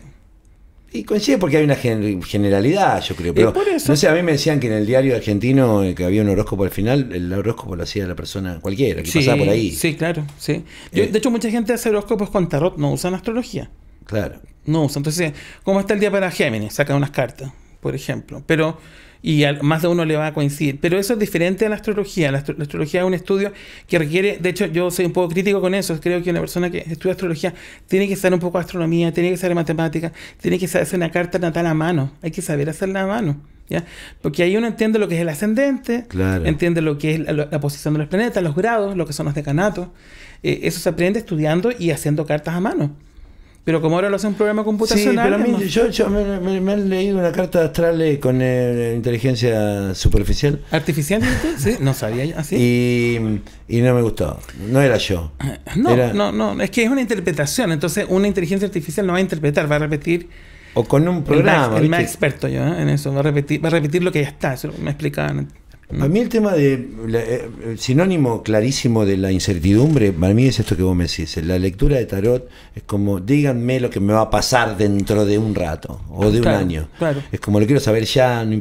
Y coincide porque hay una generalidad, yo creo. Pero, no sé, a mí me decían que en el diario argentino eh, que había un horóscopo al final, el horóscopo lo hacía la persona cualquiera que pasaba por ahí. Sí, claro, sí. Eh. de hecho, mucha gente hace horóscopos con tarot, no usan astrología. Claro. No usan. Entonces, ¿cómo está el día para Géminis? Sacan unas cartas por ejemplo. Pero, y más de uno le va a coincidir. Pero eso es diferente a la astrología. La, astrología es un estudio que requiere, de hecho yo soy un poco crítico con eso, creo que una persona que estudia astrología tiene que saber un poco de astronomía, tiene que saber matemáticas, tiene que saber hacer una carta natal a mano, hay que saber hacerla a mano. ¿Ya? Porque ahí uno entiende lo que es el ascendente, entiende lo que es la, posición de los planetas, los grados, lo que son los decanatos. Eh, eso se aprende estudiando y haciendo cartas a mano. Pero como ahora lo hace un programa computacional. Sí, pero a mí, yo, me, han leído una carta astral con eh, inteligencia superficial. ¿Artificial? sí, no sabía así. Y, no me gustó. No era yo. No, no, no. Es que es una interpretación. Entonces, una inteligencia artificial no va a interpretar, va a repetir. O con un programa. El más, experto yo ¿eh? en eso. Va a, repetir, va a repetir lo que ya está. Eso me explicaban. Para mí el tema de eh, el sinónimo clarísimo de la incertidumbre, para mí es esto que vos me decís, la lectura de tarot es como díganme lo que me va a pasar dentro de un rato o de un año. Es como lo quiero saber ya. No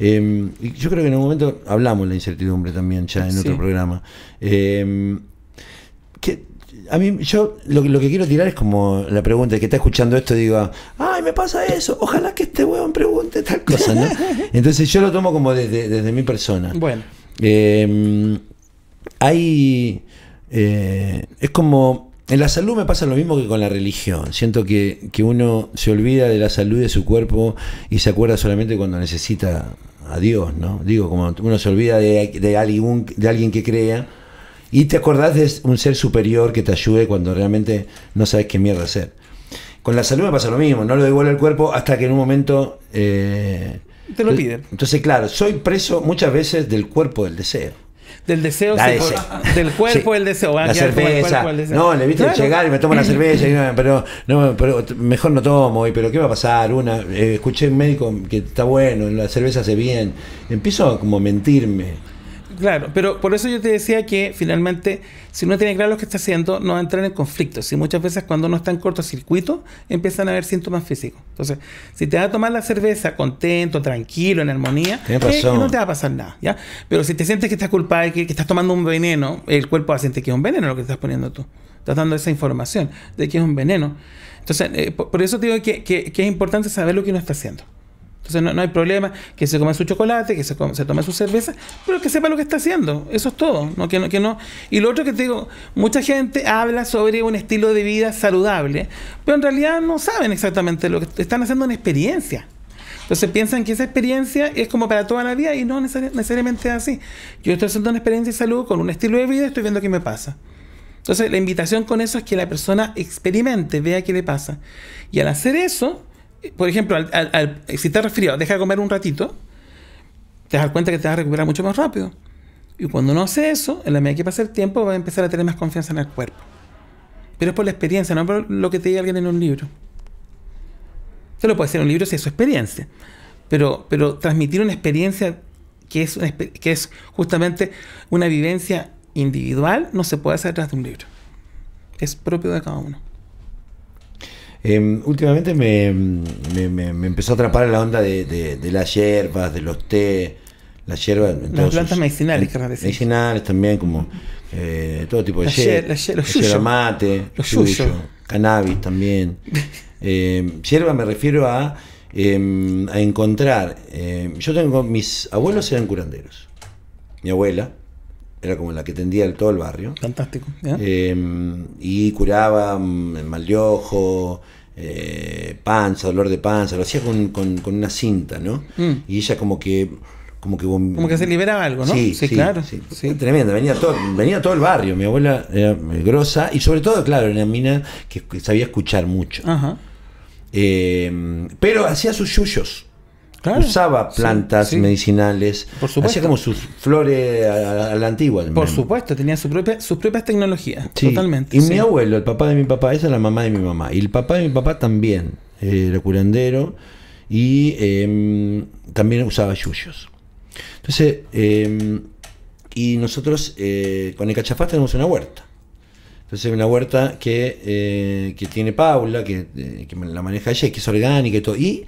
eh, yo creo que en un momento hablamos de la incertidumbre también ya en otro programa. Eh, a mí, yo lo, que quiero tirar es como la pregunta, el que está escuchando esto diga, ay, me pasa eso, ojalá que este weón pregunte tal cosa, ¿no? Entonces yo lo tomo como desde, mi persona. Bueno. Em, hay, eh, es como, en la salud me pasa lo mismo que con la religión. Siento que, que uno se olvida de la salud de su cuerpo y se acuerda solamente cuando necesita a Dios, ¿no? Digo, como uno se olvida de, de alguien que crea y te acordás de un ser superior que te ayude cuando realmente no sabes qué mierda hacer. Con la salud me pasa lo mismo, no lo devuelve al cuerpo hasta que en un momento... Eh, te lo piden. Entonces, claro, soy preso muchas veces del cuerpo del deseo. Del deseo, del cuerpo del deseo. La cerveza. No, le viste llegar y me tomo la cerveza, pero, no, pero mejor no tomo, y, pero ¿qué va a pasar? Una, eh, escuché un médico que está bueno, la cerveza hace bien. Empiezo a como mentirme. Claro, pero por eso yo te decía que finalmente, si uno tiene claro lo que está haciendo, no va a entrar en conflicto. Si muchas veces cuando uno está en cortocircuito, empiezan a haber síntomas físicos. Entonces, si te vas a tomar la cerveza contento, tranquilo, en armonía, eh, no te va a pasar nada. ¿ya? Pero si te sientes que estás culpable, que, que estás tomando un veneno, el cuerpo va a sentir que es un veneno lo que te estás poniendo tú. Estás dando esa información de que es un veneno. Entonces, eh, por, eso te digo que, que es importante saber lo que uno está haciendo. Entonces no, hay problema que se come su chocolate, que se, tome su cerveza, pero que sepa lo que está haciendo. Eso es todo. ¿no? Que, no, no. Y lo otro que te digo, mucha gente habla sobre un estilo de vida saludable, pero en realidad no saben exactamente lo que están haciendo en experiencia. Entonces piensan que esa experiencia es como para toda la vida y no necesariamente es así. Yo estoy haciendo una experiencia de salud con un estilo de vida y estoy viendo qué me pasa. Entonces la invitación con eso es que la persona experimente, vea qué le pasa. Y al hacer eso, por ejemplo, al, al, si deja de comer un ratito, te das cuenta que te vas a recuperar mucho más rápido. Y cuando no hace eso, en la medida que pasa el tiempo, va a empezar a tener más confianza en el cuerpo. Pero es por la experiencia, no por lo que te diga alguien en un libro. se lo puede hacer un libro si es su experiencia. Pero, pero transmitir una experiencia que es, que es justamente una vivencia individual no se puede hacer tras de un libro. Es propio de cada uno. Em, últimamente me, me, empezó a atrapar la onda de, las hierbas, de los té, las hierbas. plantas medicinales, Medicinales también, como eh, todo tipo de hierbas. Hier, mate, suyo. cannabis también. Eh, hierba me refiero a, em, a encontrar. yo tengo, mis abuelos eran curanderos. Mi abuela, era como la que tendía el, todo el barrio. Fantástico. Em, y curaba mm, mal de ojo, eh, panza, dolor de panza, lo hacía con, una cinta, ¿no? Mm. Y ella como que... Como que, como que se liberaba algo, ¿no? Sí, claro. Sí. Tremenda, venía todo, venía todo el barrio. Mi abuela era eh, grosa y sobre todo, claro, era una mina que, sabía escuchar mucho. Em, pero hacía sus yuyos. Usaba plantas medicinales, hacía como sus flores a, la antigua. Por supuesto, tenía su propia, sus propias tecnologías, Y mi abuelo, el papá de mi papá, esa es la mamá de mi mamá. Y el papá de mi papá también era curandero y em, también usaba yuyos. Entonces, em, y nosotros eh, con el cachafaz tenemos una huerta. Entonces una huerta que, eh, tiene Paula, eh, que, la maneja ella, que es orgánica y todo. Y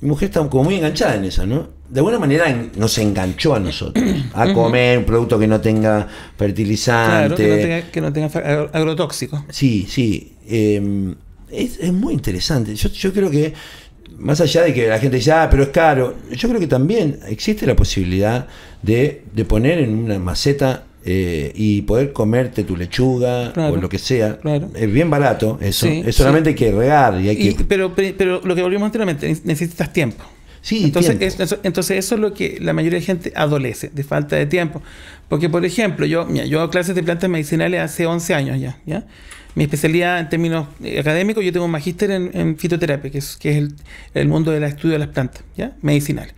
mi mujer está como muy enganchada en eso ¿no? De alguna manera nos enganchó a nosotros a comer un producto que no tenga fertilizante. que no tenga, que no tenga agrotóxico. Sí, sí. Em, es, muy interesante. Yo, creo que, más allá de que la gente dice, ah, pero es caro, yo creo que también existe la posibilidad de, de poner en una maceta eh, y poder comerte tu lechuga o lo que sea. Es bien barato eso. es solamente hay que regar y Pero, pero lo que volvimos anteriormente, necesitas tiempo. entonces, eso, entonces eso es lo que la mayoría de gente adolece, de falta de tiempo. Porque, por ejemplo, yo, yo hago clases de plantas medicinales hace 11 años ya. ¿ya? Mi especialidad en términos eh, académicos, yo tengo un magíster en, fitoterapia, que es, que es el, el mundo del estudio de las plantas ¿ya? medicinales.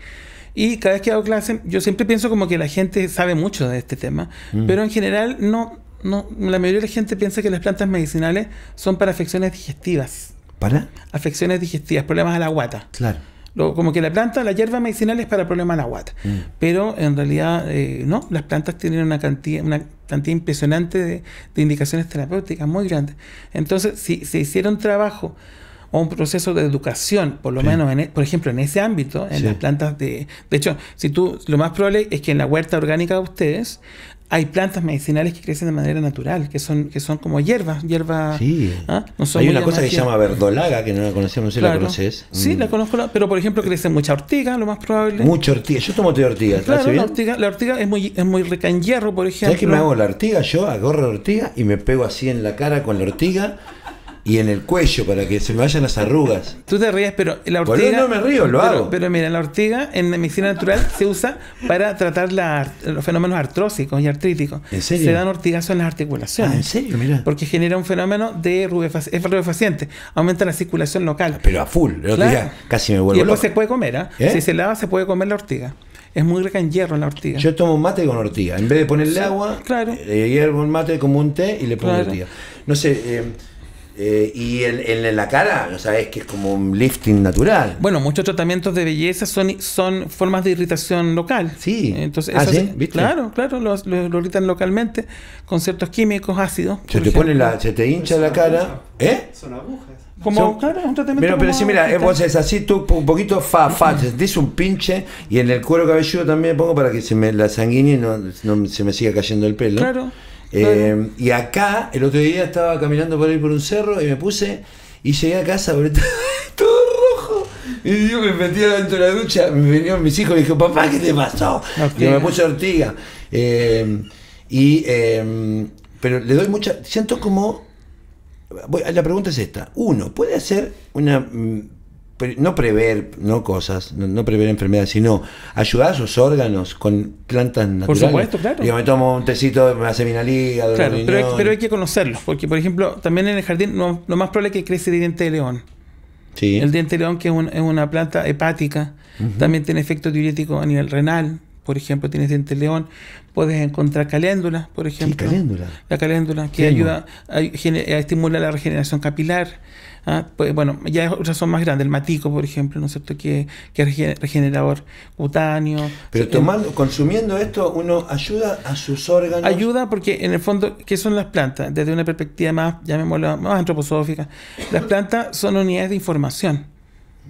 Y cada vez que hago clase, yo siempre pienso como que la gente sabe mucho de este tema, mm. pero en general no, no, la mayoría de la gente piensa que las plantas medicinales son para afecciones digestivas. ¿Para? Afecciones digestivas, problemas a la guata. Claro. como que la planta, la hierba medicinal es para problemas a la guata. Mm. Pero en realidad, eh, no, las plantas tienen una cantidad, una cantidad impresionante de, indicaciones terapéuticas muy grandes. Entonces, si se hicieron hiciera trabajo o un proceso de educación, por lo menos, en, e, por ejemplo, en ese ámbito, en las plantas de... De hecho, si tú, lo más probable es que en la huerta orgánica de ustedes hay plantas medicinales que crecen de manera natural, que son, que son como hierbas, hierbas. Sí. ¿ah? No hay una cosa que se llama verdolaga, que no la conocemos, no la conoces. Sí, mm. la conozco, pero por ejemplo crece mucha ortiga, lo más probable. Mucha ortiga, yo tomo de ortiga. La, ortiga, es muy, es muy rica en hierro, por ejemplo. ¿Sabes que me hago la ortiga? Yo agarro la ortiga y me pego así en la cara con la ortiga y en el cuello para que se me vayan las arrugas. Tú te ríes, pero la ortiga. no me río, lo hago. Pero mira, la ortiga en la medicina natural se usa para tratar los fenómenos artrósicos y artríticos. ¿En serio? Se dan ortigazos en las articulaciones. Ah, en serio, mira. Porque genera un fenómeno de rubefaciente. Aumenta la circulación local. Ah, pero a full. claro. casi me vuelvo. Y luego se puede comer, ¿ah? ¿eh? Si se lava, se puede comer la ortiga. Es muy rica en hierro la ortiga. Yo tomo mate con ortiga. En vez de ponerle agua, claro. Eh, hiervo el mate como un té y le pongo la ortiga. No sé. Eh, eh, y en, la cara, no sabes que es como un lifting natural. Bueno, muchos tratamientos de belleza son, son formas de irritación local. Sí. Entonces, ah, ¿sí? claro, claro, lo, irritan localmente con ciertos químicos ácidos. Se te pone la, te hincha la cara. ¿Eh? Son agujas. Como, claro, es un tratamiento. Mira, pero sí, mira, este. es así, tú un poquito fa, fa, te dice un pinche y en el cuero cabelludo también pongo para que se me la sanguínea y no, no se me siga cayendo el pelo. Claro. Em, y acá, el otro día estaba caminando por ahí por un cerro y me puse y llegué a casa, todo rojo. Y yo me metí dentro de la ducha, me vinieron mis hijos y dije, papá, ¿qué te pasó? Y me puse ortiga. Em, y, em, pero le doy mucha, siento como, la pregunta es esta, uno, ¿puede hacer una mm, no prever no cosas, no, prever enfermedades, sino ayudar a sus órganos con plantas naturales. Por supuesto, claro. Yo me tomo un tecito, me hace Claro, pero hay, que conocerlo, porque por ejemplo, también en el jardín lo más probable es que crece el diente de león. Sí. El diente de león, que es, una planta hepática, también tiene efecto diurético a nivel renal. Por ejemplo, tienes diente de león, puedes encontrar caléndula, por ejemplo. ¿Qué caléndula? La caléndula, que ayuda a estimular la regeneración capilar ¿ah? Pues, bueno, ya otras son más grandes, el matico, por ejemplo, ¿no es cierto?, que, es regenerador cutáneo. Pero tomando, consumiendo esto, uno ayuda a sus órganos. Ayuda porque en el fondo, ¿qué son las plantas? Desde una perspectiva más, más antroposófica, las plantas son unidades de información,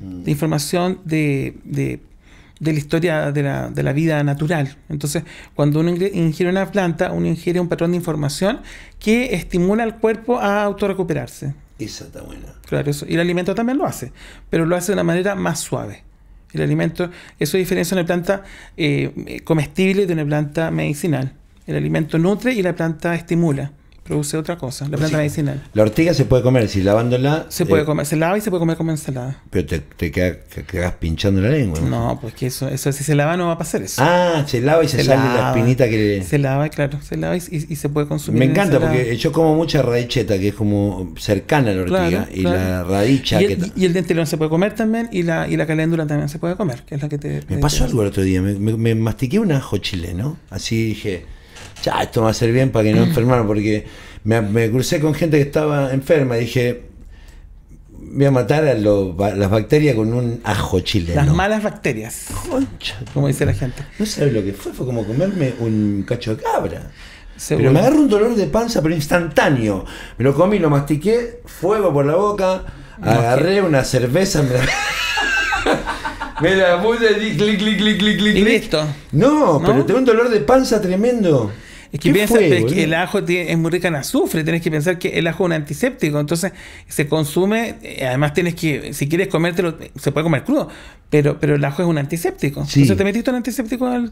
mm. de información de, de la historia de la, de la, vida natural. Entonces, cuando uno ingiere una planta, uno ingiere un patrón de información que estimula al cuerpo a autorrecuperarse. Esa está Claro, eso. y el alimento también lo hace, pero lo hace de una manera más suave. El alimento, eso diferencia una planta eh, comestible de una planta medicinal. El alimento nutre y la planta estimula produce otra cosa, la planta medicinal. La ortiga se puede comer, si lavándola. Se puede eh, comer, se lava y se puede comer como ensalada. Pero te, te quedas, pinchando la lengua. No, pues que eso, eso, si se lava no va a pasar eso. Ah, se lava y se, sale la espinita que Se lava, claro, se lava y, y se puede consumir. Me encanta porque yo como mucha radicheta que es como cercana a la ortiga y la radicha. Y el, que y el dentelón se puede comer también y la, y la caléndula también se puede comer, que es la que te. Me pasó algo el otro día, me, me mastiqué un ajo chileno, así dije ya, esto va a ser bien para que no enfermaran, porque me, crucé con gente que estaba enferma y dije, voy a matar a las bacterias con un ajo chileno. Las malas bacterias. Concha, como dice la gente. No sabes lo que fue, fue como comerme un cacho de cabra. Pero me agarró un dolor de panza, pero instantáneo. Me lo comí, lo mastiqué, fuego por la boca, agarré una cerveza, me la... Me clic, clic, Y listo. ¿No? pero tengo un dolor de panza tremendo. Es que piensa que el ajo es muy rica en azufre, tienes que pensar que el ajo es un antiséptico, entonces se consume, eh, además tienes que, si quieres comértelo, se puede comer crudo, pero, pero el ajo es un antiséptico. Entonces te metiste un antiséptico al,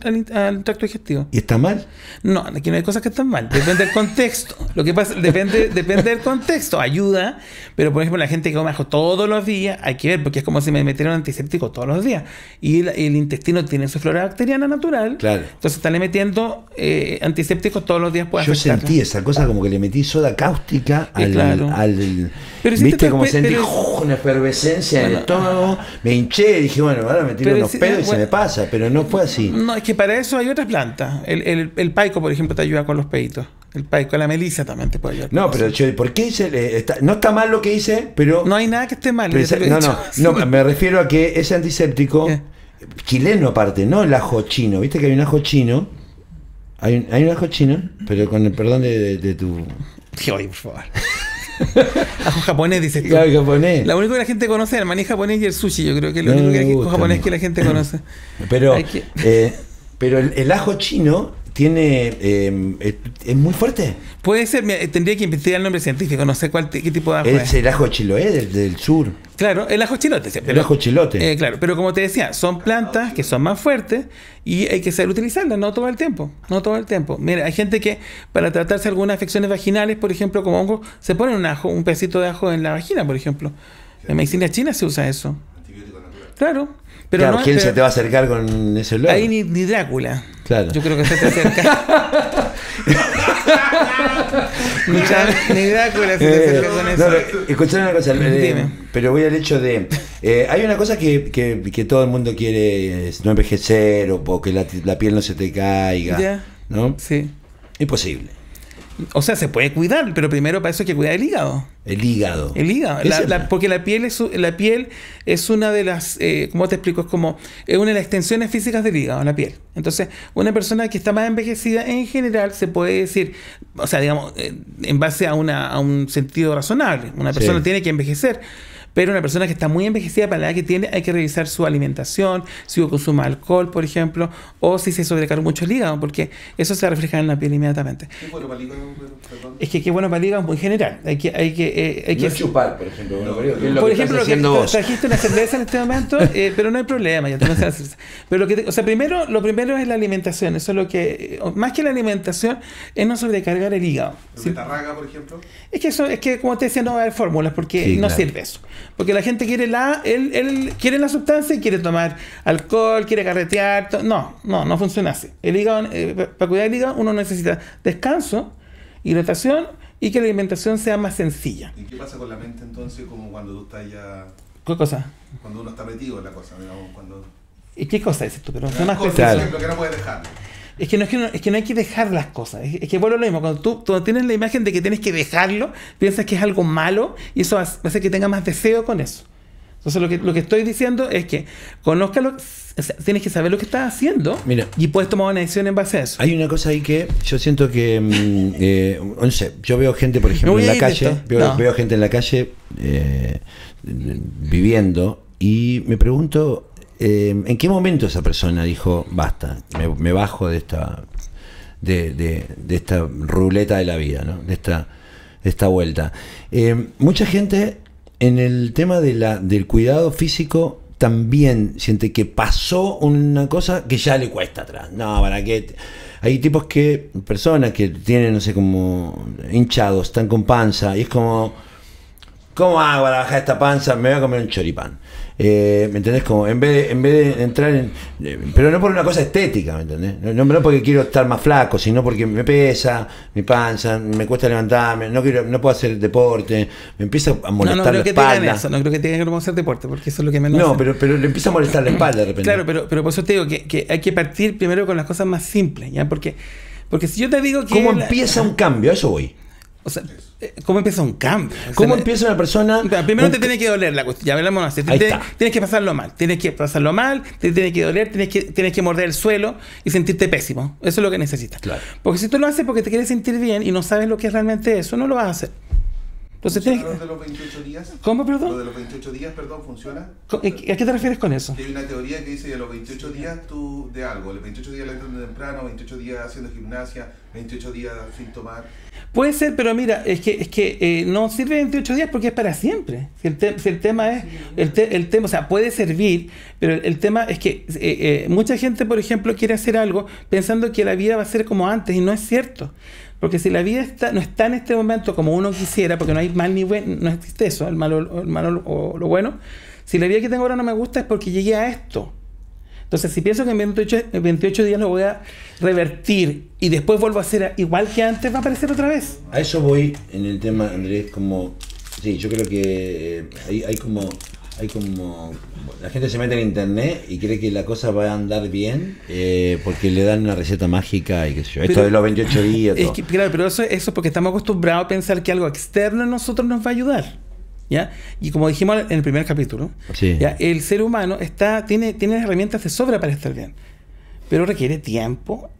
tracto digestivo. ¿Y está mal? No, aquí no hay cosas que están mal, depende del contexto. Lo que pasa, depende, depende del contexto, ayuda, pero por ejemplo la gente que come ajo todos los días, hay que ver, porque es como si me metieran antiséptico todos los días. Y el, intestino tiene su flora bacteriana natural, claro. entonces están metiendo eh, antiséptico todos los días puede Yo sentí esa cosa como que le metí soda cáustica al. ¿Viste como sentí una efervescencia en el estómago? Me hinché, dije, bueno, ahora me tiro unos pedos y eh, se me pasa, pero no fue así. No, es que para eso hay otras plantas. El, el, paico, por ejemplo, te ayuda con los peitos. El paico, la melisa también te puede ayudar. No, pero ¿por qué hice? Eh, no está mal lo que hice, pero. No hay nada que esté mal. no, no, no, me refiero a que ese antiséptico, chileno aparte, no el ajo chino. Viste que hay un ajo chino hay, hay ajo chino pero con el perdón de, de, tu. Oye, por favor. ajo japonés, dices tú. Claro, japonés. Lo único que la gente conoce es el maní japonés y el sushi. Yo creo que es lo único que japonés que la gente conoce. Pero, eh, pero el, ajo chino tiene em, es muy fuerte. Puede ser, tendría que investigar el nombre científico, no sé cuál qué tipo de ajo es. el ajo chiloé del, sur. Claro, el ajo chilote. pero, el ajo chilote. Eh, claro, pero como te decía, son plantas que son más fuertes y hay que saber utilizando, no todo el tiempo, no todo el tiempo. Mira, hay gente que para tratarse algunas afecciones vaginales, por ejemplo, como hongo, se pone un ajo, un pedacito de ajo en la vagina, por ejemplo. En medicina china se usa eso. Antibiótico natural. Claro. Pero no, ¿quién se te va a acercar con ese olor? Ahí ni Drácula. Yo creo que se te acerca. ni se eh, con eso. una cosa, eh, pero voy al hecho de. Eh, hay una cosa que, que, que, todo el mundo quiere no envejecer o, que la, piel no se te caiga. ya ¿No? Sí. Imposible. O sea, se puede cuidar, pero primero para eso hay que cuidar el hígado. El hígado. El hígado. porque la piel, es, la piel es una de las, eh, ¿cómo te explico? Es como es una de las extensiones físicas del hígado, la piel. Entonces, una persona que está más envejecida en general se puede decir, o sea, digamos, eh, en base a, una, a un sentido razonable. Una persona tiene que envejecer. Pero una persona que está muy envejecida para la edad que tiene, hay que revisar su alimentación, si consume alcohol, por ejemplo, o si se sobrecarga mucho el hígado, porque eso se refleja en la piel inmediatamente. Es que qué bueno para el hígado en muy general. Hay que, hay que eh, chupar, por ejemplo. por ejemplo, trajiste una cerveza en este momento, eh, pero no hay problema. pero que, o sea, primero, lo primero es la alimentación. Eso es lo que, más que la alimentación, es no sobrecargar el hígado. tarraga, por ejemplo? Es que eso, es que como te decía, no va a haber fórmulas porque no sirve eso. Porque la gente quiere la, él, quiere la sustancia y quiere tomar alcohol, quiere carretear. No, no, no funciona así. El hígado, eh, para cuidar el hígado, uno necesita descanso, hidratación y que la alimentación sea más sencilla. ¿Y qué pasa con la mente entonces como cuando tú estás ya... ¿Qué cosa? Cuando uno está metido en la cosa, digamos, cuando... ¿Y qué cosa dices tú Pero, es, que no es que no, es que no, es que no hay que dejar las cosas. Es, que vuelvo lo mismo. Cuando tú tienes la imagen de que tienes que dejarlo, piensas que es algo malo y eso hace que tengas más deseo con eso. Entonces lo que, lo que estoy diciendo es que conozca lo, tienes que saber lo que estás haciendo y puedes tomar una decisión en base a eso. Hay una cosa ahí que yo siento que, mm, eh, no sé, yo veo gente, por ejemplo, en la calle, veo, gente en la calle eh, viviendo y me pregunto eh, en qué momento esa persona dijo, basta, me, bajo de esta, de, de, de, esta ruleta de la vida, ¿no? de, esta, de esta vuelta. mucha gente en el tema de la, del cuidado físico también siente que pasó una cosa que ya le cuesta atrás. No, para qué. Hay tipos que, personas que tienen, no sé, como hinchados, están con panza, y es como, ¿Cómo hago para bajar esta panza? Me voy a comer un choripán. Eh, ¿Me entendés? Como en vez en vez de entrar en. Eh, pero no por una cosa estética, ¿me entendés? No, porque quiero estar más flaco, sino porque me pesa, mi panza, me cuesta levantarme, no quiero, no puedo hacer deporte, me empieza a molestar la espalda. no creo que tenga que hacer deporte, porque eso es lo que me No, pero, pero le empieza a molestar la espalda de repente. Claro, pero, pero por eso te digo que, hay que partir primero con las cosas más simples, ¿ya? Porque, porque si yo te digo que. ¿Cómo empieza un cambio? A eso voy. O sea, eh, ¿Cómo empieza un cambio? ¿Cómo empieza una persona? Primero te tiene que doler la cuestión, ya hablamos así. tienes, que pasarlo mal, tienes que pasarlo mal, te tiene que doler, tienes que, tienes que morder el suelo y sentirte pésimo. Eso es lo que necesitas. Porque si tú lo haces porque te quieres sentir bien y no sabes lo que es realmente eso, no lo vas a hacer. Entonces, de los 28 días? ¿Cómo, perdón? Lo de los 28 días, perdón, funciona. ¿A qué te refieres con eso? hay una teoría que dice que a los 28 días tú de algo, los 28 días de temprano, 28 días haciendo gimnasia, 28 días sin tomar. Puede ser, pero mira, es que, es que eh, no sirve 28 días porque es para siempre. Si el, tema es, el, tema, o sea, puede servir, pero el, tema es que eh, eh, mucha gente, por ejemplo, quiere hacer algo pensando que la vida va a ser como antes y no es cierto. Porque si la vida está, no está en este momento como uno quisiera, porque no hay mal ni bueno, no existe eso, el malo, el malo o lo bueno, si la vida que tengo ahora no me gusta es porque llegué a esto. Entonces, si pienso que en 28, días lo voy a revertir y después vuelvo a hacer igual que antes, va a aparecer otra vez. A eso voy en el tema, Andrés, como... Sí, yo creo que eh, hay, hay como hay como. La gente se mete en internet y cree que la cosa va a andar bien eh, porque le dan una receta mágica y qué sé yo. Esto de los 28 días. claro, pero eso, es porque estamos acostumbrados a pensar que algo externo a nosotros nos va a ayudar. ¿Ya? Y como dijimos en el primer capítulo, ¿ya? el ser humano está, tiene, tiene herramientas de sobra para estar bien, pero requiere tiempo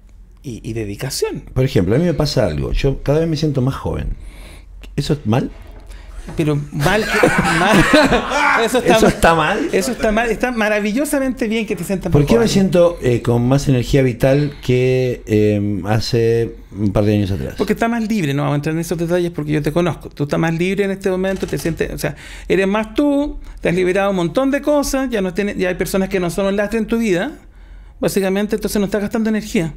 y, y dedicación. Por ejemplo, a mí me pasa algo, yo cada vez me siento más joven. ¿Eso es mal? pero mal, Eso, está, mal. Eso está mal. Está maravillosamente bien que te sientas ¿Por qué me siento eh, con más energía vital que em, hace un par de años atrás? Porque está más libre, no vamos a entrar en esos detalles porque yo te conozco. Tú estás más libre en este momento, te sientes, o sea, eres más tú, te has liberado un montón de cosas, ya no tienes, ya hay personas que no son un lastre en tu vida, básicamente, entonces no estás gastando energía.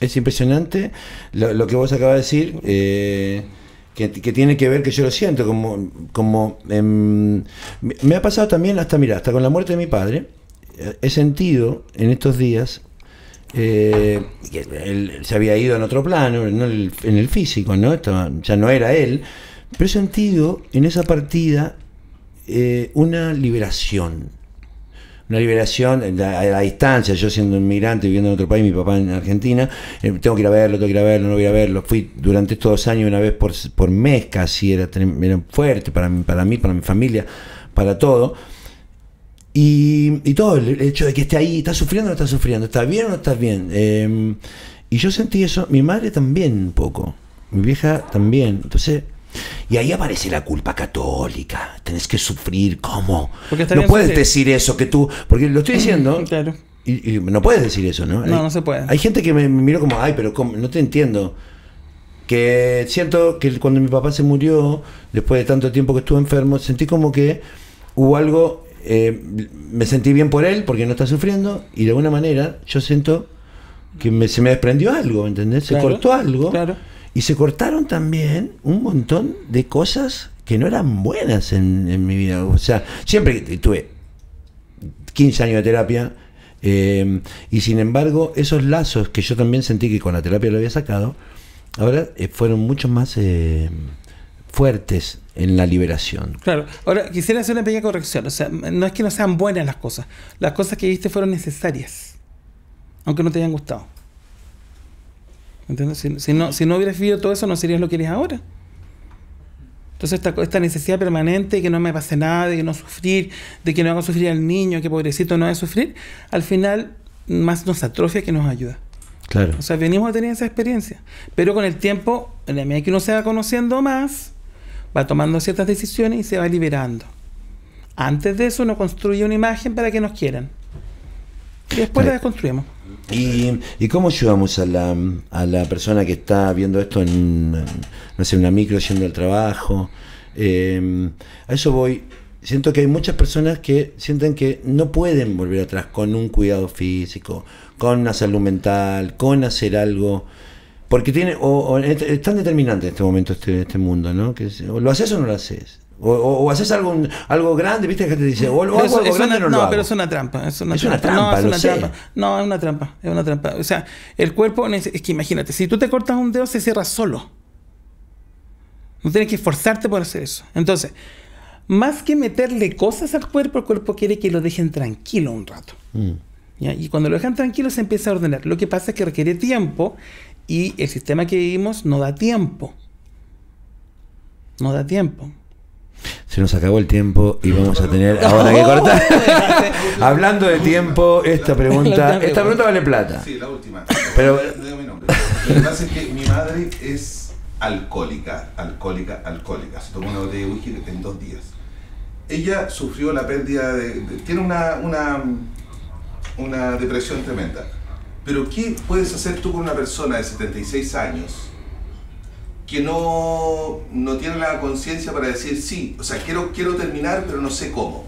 Es impresionante lo, que vos acabas de decir. Eh, que, tiene que ver que yo lo siento, como, como em, me ha pasado también hasta, mira, hasta con la muerte de mi padre, eh, he sentido en estos días eh, él se había ido en otro plano, en el, físico, ¿no? ya no era él, pero he sentido en esa partida eh, una liberación una liberación a la, distancia, yo siendo inmigrante viviendo en otro país, mi papá en Argentina, eh, tengo que ir a verlo, tengo que ir a verlo, no voy a verlo. Fui durante estos dos años una vez por, mes casi, era, fuerte para mí, para mí, para mi familia, para todo. Y, y todo, el hecho de que esté ahí, está sufriendo o no está sufriendo, está bien o no estás bien. Em, y yo sentí eso, mi madre también un poco, mi vieja también. Entonces y ahí aparece la culpa católica. Tenés que sufrir, ¿cómo? No puedes decir eso que tú. Porque lo estoy mm, diciendo. claro. Y, no puedes decir eso, ¿no? No, hay, no se puede. Hay gente que me, mira como, ay, pero no te entiendo. Que siento que cuando mi papá se murió, después de tanto tiempo que estuvo enfermo, sentí como que hubo algo. Eh, me sentí bien por él porque no está sufriendo. Y de alguna manera yo siento que me, se me desprendió algo, ¿entendés? Se cortó algo. Claro. Y se cortaron también un montón de cosas que no eran buenas en, mi vida. O sea, siempre tuve 15 años de terapia. Eh, y sin embargo, esos lazos que yo también sentí que con la terapia lo había sacado, ahora eh, fueron mucho más eh, fuertes en la liberación. Claro, ahora quisiera hacer una pequeña corrección, o sea, no es que no sean buenas las cosas, las cosas que viste fueron necesarias, aunque no te hayan gustado. Si, si, no, si no hubieras vivido todo eso, no serías lo que eres ahora. Entonces esta, esta, necesidad permanente de que no me pase nada, de que no sufrir, de que no haga sufrir al niño, que pobrecito no haga sufrir, al final más nos atrofia que nos ayuda. Claro. O sea, venimos a tener esa experiencia. Pero con el tiempo, en la medida que uno se va conociendo más, va tomando ciertas decisiones y se va liberando. Antes de eso uno construye una imagen para que nos quieran. Y después la desconstruimos. ¿Y, cómo ayudamos a la, persona que está viendo esto en, no sé, una micro yendo al trabajo? Em, a eso voy. Siento que hay muchas personas que sienten que no pueden volver atrás con un cuidado físico, con una salud mental, con hacer algo. Porque tiene, o, es tan determinante en este momento este, este mundo, ¿no? Que, o lo haces o no lo haces. O, haces algo, algo grande, viste que te dice, o, no, pero es una trampa. Es una, trampa. No, es una trampa. No, es una trampa. O sea, el cuerpo, es que imagínate, si tú te cortas un dedo, se cierra solo. No tienes que esforzarte por hacer eso. Entonces, más que meterle cosas al cuerpo, el cuerpo quiere que lo dejen tranquilo un rato. Mm. Y cuando lo dejan tranquilo, se empieza a ordenar. Lo que pasa es que requiere tiempo y el sistema que vivimos no da tiempo. No da tiempo. Se nos acabó el tiempo y vamos a tener ahora que cortar. Hablando de tiempo, esta pregunta, esta pregunta vale plata. Sí, la última. Pero lo que pasa es que mi madre es alcohólica, alcohólica, alcohólica. Se tomó una botella de whisky en dos días. Ella sufrió la pérdida de, tiene una, una una depresión tremenda. Pero ¿qué puedes hacer tú con una persona de 76 años? que no, no tiene la conciencia para decir sí, o sea, quiero, quiero terminar, pero no sé cómo.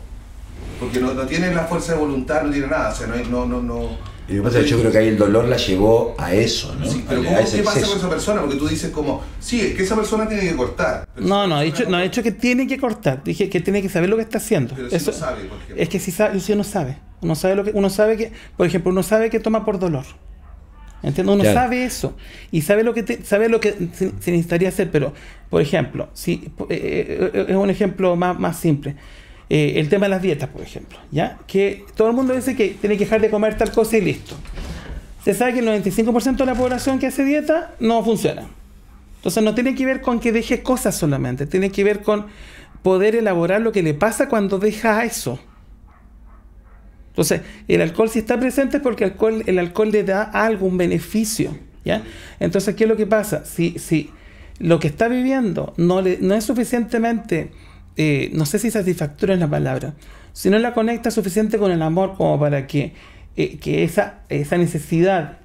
Porque no, no tiene la fuerza de voluntad, no tiene nada, o sea, no, no, no, yo creo que ahí el dolor la llevó a eso, ¿no? pero ¿cómo, ¿qué pasa con esa persona? Porque tú dices como, sí, es que esa persona tiene que cortar. No, no, he dicho, no, he dicho que tiene que cortar, dije que tiene que saber lo que está haciendo. Pero eso, si no sabe, por Es que si, sabe, si uno sabe, uno sabe lo que, uno sabe que, por ejemplo, uno sabe que toma por dolor. Uno sabe eso y sabe lo que sabe lo que se, necesitaría hacer, pero, por ejemplo, si, eh, eh, eh, es un ejemplo más, simple. el tema de las dietas, por ejemplo, ¿ya? Que todo el mundo dice que tiene que dejar de comer tal cosa y listo. Se sabe que el 95% de la población que hace dieta no funciona. Entonces no tiene que ver con que deje cosas solamente, tiene que ver con poder elaborar lo que le pasa cuando deja eso. Entonces, el alcohol si está presente es porque el alcohol, le da algún beneficio. ¿ya? Entonces, ¿qué es lo que pasa? Si, si lo que está viviendo no, no es suficientemente, eh, no sé si satisfactoria es la palabra, si no la conecta suficiente con el amor como para que, eh, esa, esa necesidad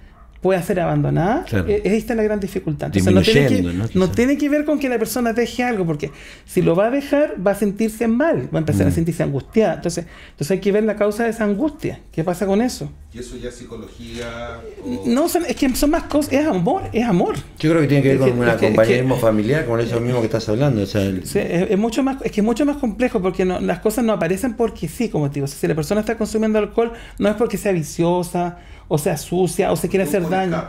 ...puede ser abandonada, eh, esta es la gran dificultad. no tiene, que, ¿no? tiene que ver con que la persona deje algo, porque si lo va a dejar, va a sentirse mal, va a empezar a mm. sentirse angustiada. Entonces, entonces hay que ver la causa de esa angustia. ¿Qué pasa con eso? ¿Y eso ya es psicología? No, es que son más cosas, es amor, es amor. Yo creo que tiene que ver con un acompañamiento familiar, con eso mismo que estás hablando. es, mucho más, es que es mucho más complejo, porque las cosas no aparecen porque sí, como te digo. si la persona está consumiendo alcohol, no es porque sea viciosa, o sea sucia, o se quiere hacer daño.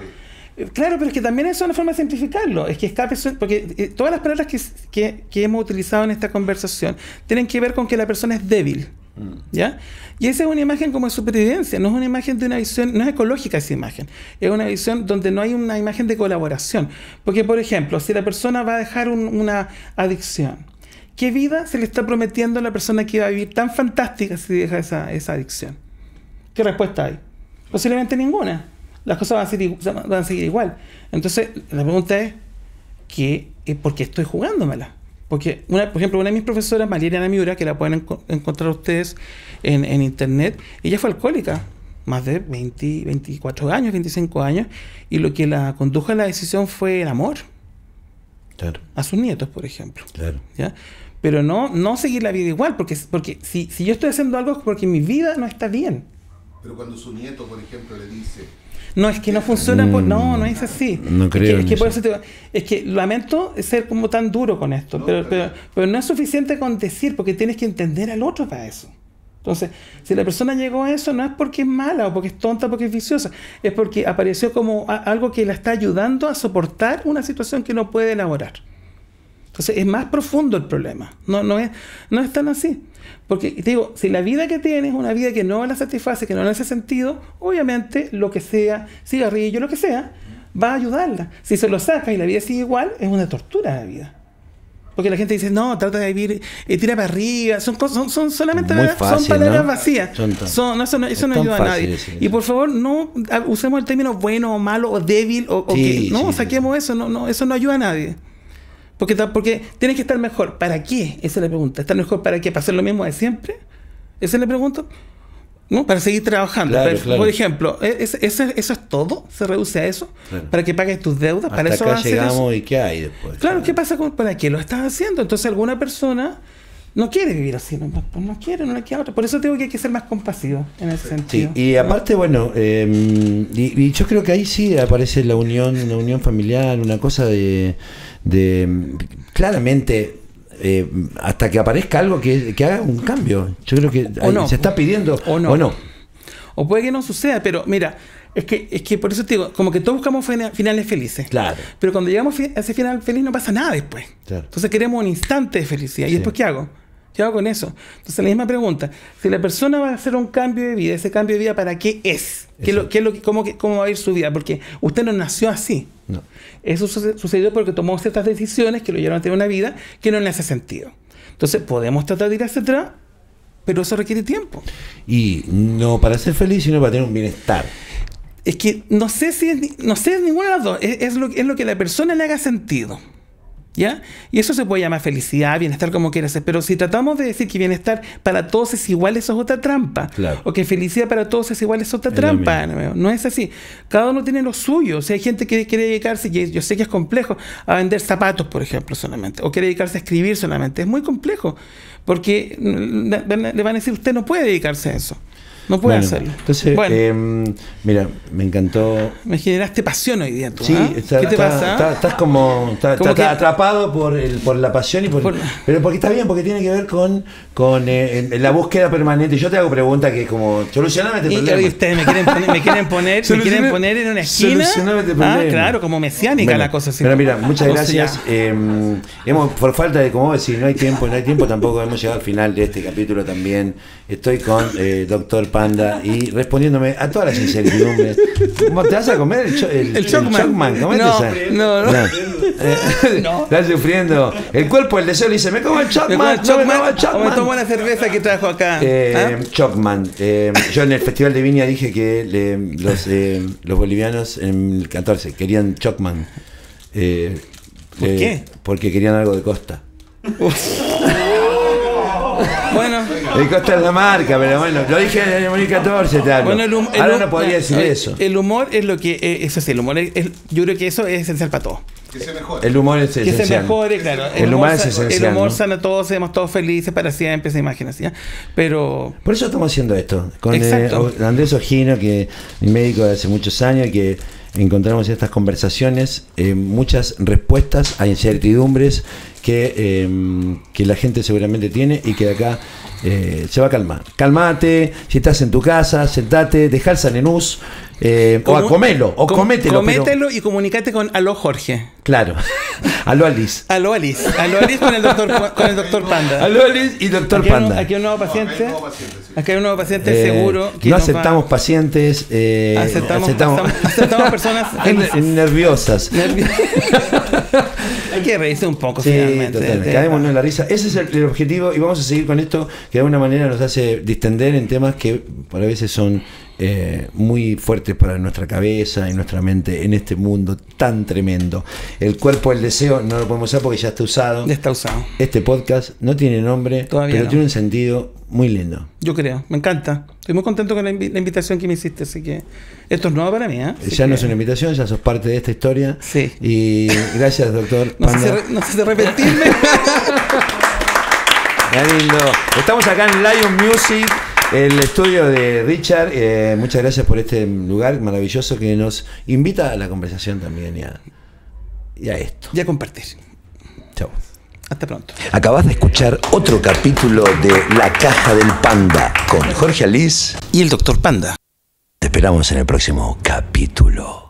Claro, pero es que también eso es una forma de simplificarlo. Es que escape, porque eh, todas las palabras que, que, hemos utilizado en esta conversación tienen que ver con que la persona es débil. Mm. ¿Ya? Y esa es una imagen como de supervivencia, no es una imagen de una visión, no es ecológica esa imagen, es una visión donde no hay una imagen de colaboración. Porque, por ejemplo, si la persona va a dejar una adicción, ¿qué vida se le está prometiendo a la persona que va a vivir tan fantástica si deja esa, esa adicción? ¿Qué respuesta hay? Posiblemente ninguna. Las cosas van a, seguir, igual. Entonces, la pregunta es, ¿qué, eh, ¿por qué estoy jugándomela? Porque, una, por ejemplo, una de mis profesoras, Mariana Miura, que la pueden encontrar ustedes en, internet, ella fue alcohólica, más de 20, 24 años, 25 años, y lo que la condujo a la decisión fue el amor. A sus nietos, por ejemplo. Claro. Pero no, no seguir la vida igual, porque, porque si, si yo estoy haciendo algo es porque mi vida no está bien. Pero cuando su nieto, por ejemplo, le dice... No, es que no funciona, no, no es mm, así. No creo. Es que, es lamento ser como tan duro con esto, pero, pero, no es suficiente con decir, porque tienes que entender al otro para eso. Entonces, si la persona llegó a eso, no es porque es mala o porque es tonta, o porque es viciosa, es porque apareció como algo que la está ayudando a soportar una situación que no puede elaborar. Entonces es más profundo el problema. No, no, es, no tan así. Porque te digo, si la vida que tienes es una vida que no la satisface, que no le hace sentido, obviamente lo que sea, cigarrillo, lo que sea, va a ayudarla. Si se lo sacas y la vida sigue igual, es una tortura la vida. Porque la gente dice, no, trata de vivir, eh, tira para arriba, son cosas, son, solamente son palabras vacías. eso no, ayuda a nadie. Y por favor, no ah, usemos el término bueno o malo o débil o, no, saquemos eso, no, no, eso no ayuda a nadie. Porque, porque tienes que estar mejor. ¿Para qué? Esa es la pregunta. ¿Estar mejor para qué? ¿Para hacer lo mismo de siempre? Esa es la pregunta. ¿No? Para seguir trabajando. Por ejemplo, e, ¿es, eso es todo? ¿Se reduce a eso? ¿Para que pagues tus deudas? ¿Para eso llegamos y qué hay después? Claro, ¿qué pasa con para qué lo estás haciendo? Entonces alguna persona no quiere vivir así, no, no quiere, no le queda otra. Por eso tengo que ser más compasivo en ese sentido. Sí, y aparte, bueno, em, y, yo creo que ahí sí aparece la unión, la unión familiar, una cosa de de claramente eh, hasta que aparezca algo que, haga un cambio. Yo creo que se está pidiendo o no. o no. O puede que no suceda, pero mira, es que, es que por eso te digo, como que todos buscamos finales felices. Claro. Pero cuando llegamos a ese final feliz no pasa nada después. Entonces queremos un instante de felicidad. ¿Y después qué hago? ¿Qué hago con eso? Entonces, la misma pregunta. Si la persona va a hacer un cambio de vida, ese cambio de vida, ¿para qué es? ¿Qué lo, cómo, va a ir su vida? Porque usted no nació así. No. Eso sucedió porque tomó ciertas decisiones que lo llevaron a tener una vida que no le hace sentido. Entonces, podemos tratar de ir hacia atrás, pero eso requiere tiempo. Y no para ser feliz, sino para tener un bienestar. Es que no sé si es, no sé es ninguna de las dos. Es, lo, es lo que la persona le haga sentido. ¿Ya? Y eso se puede llamar felicidad, bienestar, como quieras. Pero si tratamos de decir que bienestar para todos es igual, eso es otra trampa. O que felicidad para todos es igual, es otra trampa. No, es así. Cada uno tiene lo suyo. O hay gente que quiere dedicarse, yo sé que es complejo, a vender zapatos, por ejemplo, solamente. O quiere dedicarse a escribir solamente. Es muy complejo. Porque mm, le van a decir, usted no puede dedicarse a eso. No puede hacerlo. Entonces, eh, mira, me encantó. Me generaste pasión hoy día Sí, ¿ah? ¿Qué te pasa? estás como, atrapado por, el, por la pasión y por, Pero porque está bien, porque tiene que ver con, con eh, la búsqueda permanente. Yo te hago preguntas que es como, solucioname este problema. Y ustedes me quieren poner, me quieren poner, me quieren poner en una esquina. Solucioname este problema. Ah, claro, como mesiánica la cosa. pero mira, muchas gracias. Em, hemos, por falta de, como decir, no hay tiempo, no hay tiempo, tampoco hemos llegado al final de este capítulo también. Estoy con eh, Doctor Panda y respondiéndome a todas las incertidumbres. ¿Te vas a comer el, el, Chocman? El no, no, no, no. Está sufriendo. El cuerpo, el deseo le dice: Me como el Chocman. me Chocman. me tomo la cerveza que trajo acá. Eh, ¿Ah? Chocman. Eh, yo en el Festival de Viña dije que eh, los, bolivianos en el 14 querían Chocman. Eh, ¿Por qué? Porque querían algo de costa. Bueno. El costo es la marca, pero bueno, lo dije en el 2014, Bueno, Ahora no podría eh, decir eh, eso. El humor es lo que. Eh, eso sí, el humor es, yo creo que eso es esencial para todo. El humor es esencial. mejore, claro. El, humor, es esencial. El humor sana a todos, seamos todos felices para siempre, se imagina Pero. Por eso estamos haciendo esto. Con Andrés Ojino, que mi médico de hace muchos años, que encontramos en estas conversaciones muchas respuestas a incertidumbres Em, que, la gente seguramente tiene y que acá eh, se va a calmar. Calmate, si estás en tu casa, sentate, dejá el Sanenús, eh, o a comelo, o comételo. Comételo y comunícate con Aló Jorge. Claro. Aló Alice. Aló Alice. Aló Alice con el doctor, con el doctor Panda. Aló Alice y doctor Panda. aquí hay un nuevo paciente. aquí hay un nuevo paciente eh, seguro. no aceptamos pacientes. Eh, aceptamos, aceptamos... personas nerviosas. hay que reírse un poco. Sí, finalmente. Total, en la risa. Ese es el, el objetivo y vamos a seguir con esto que de alguna manera nos hace distender en temas que por a veces son eh, muy fuertes para nuestra cabeza y nuestra mente en este mundo tan tremendo. El cuerpo, el deseo, no lo podemos usar porque ya está usado. Ya está usado. Este podcast no tiene nombre, pero tiene un sentido muy lindo. Yo creo, me encanta. Estoy muy contento con la, invitación que me hiciste, así que esto es nuevo para mí. ¿eh? Eh, ya no es una invitación, ya sos parte de esta historia. Sí. Y gracias, doctor. no, sé si no Qué lindo. Estamos acá en Lion Music. El estudio de Richard, eh, muchas gracias por este lugar maravilloso que nos invita a la conversación también y a, esto. Y a compartir. Chao. Hasta pronto. Acabas de escuchar otro capítulo de La Caja del Panda con Jorge Alice y el Dr. Panda. Te esperamos en el próximo capítulo.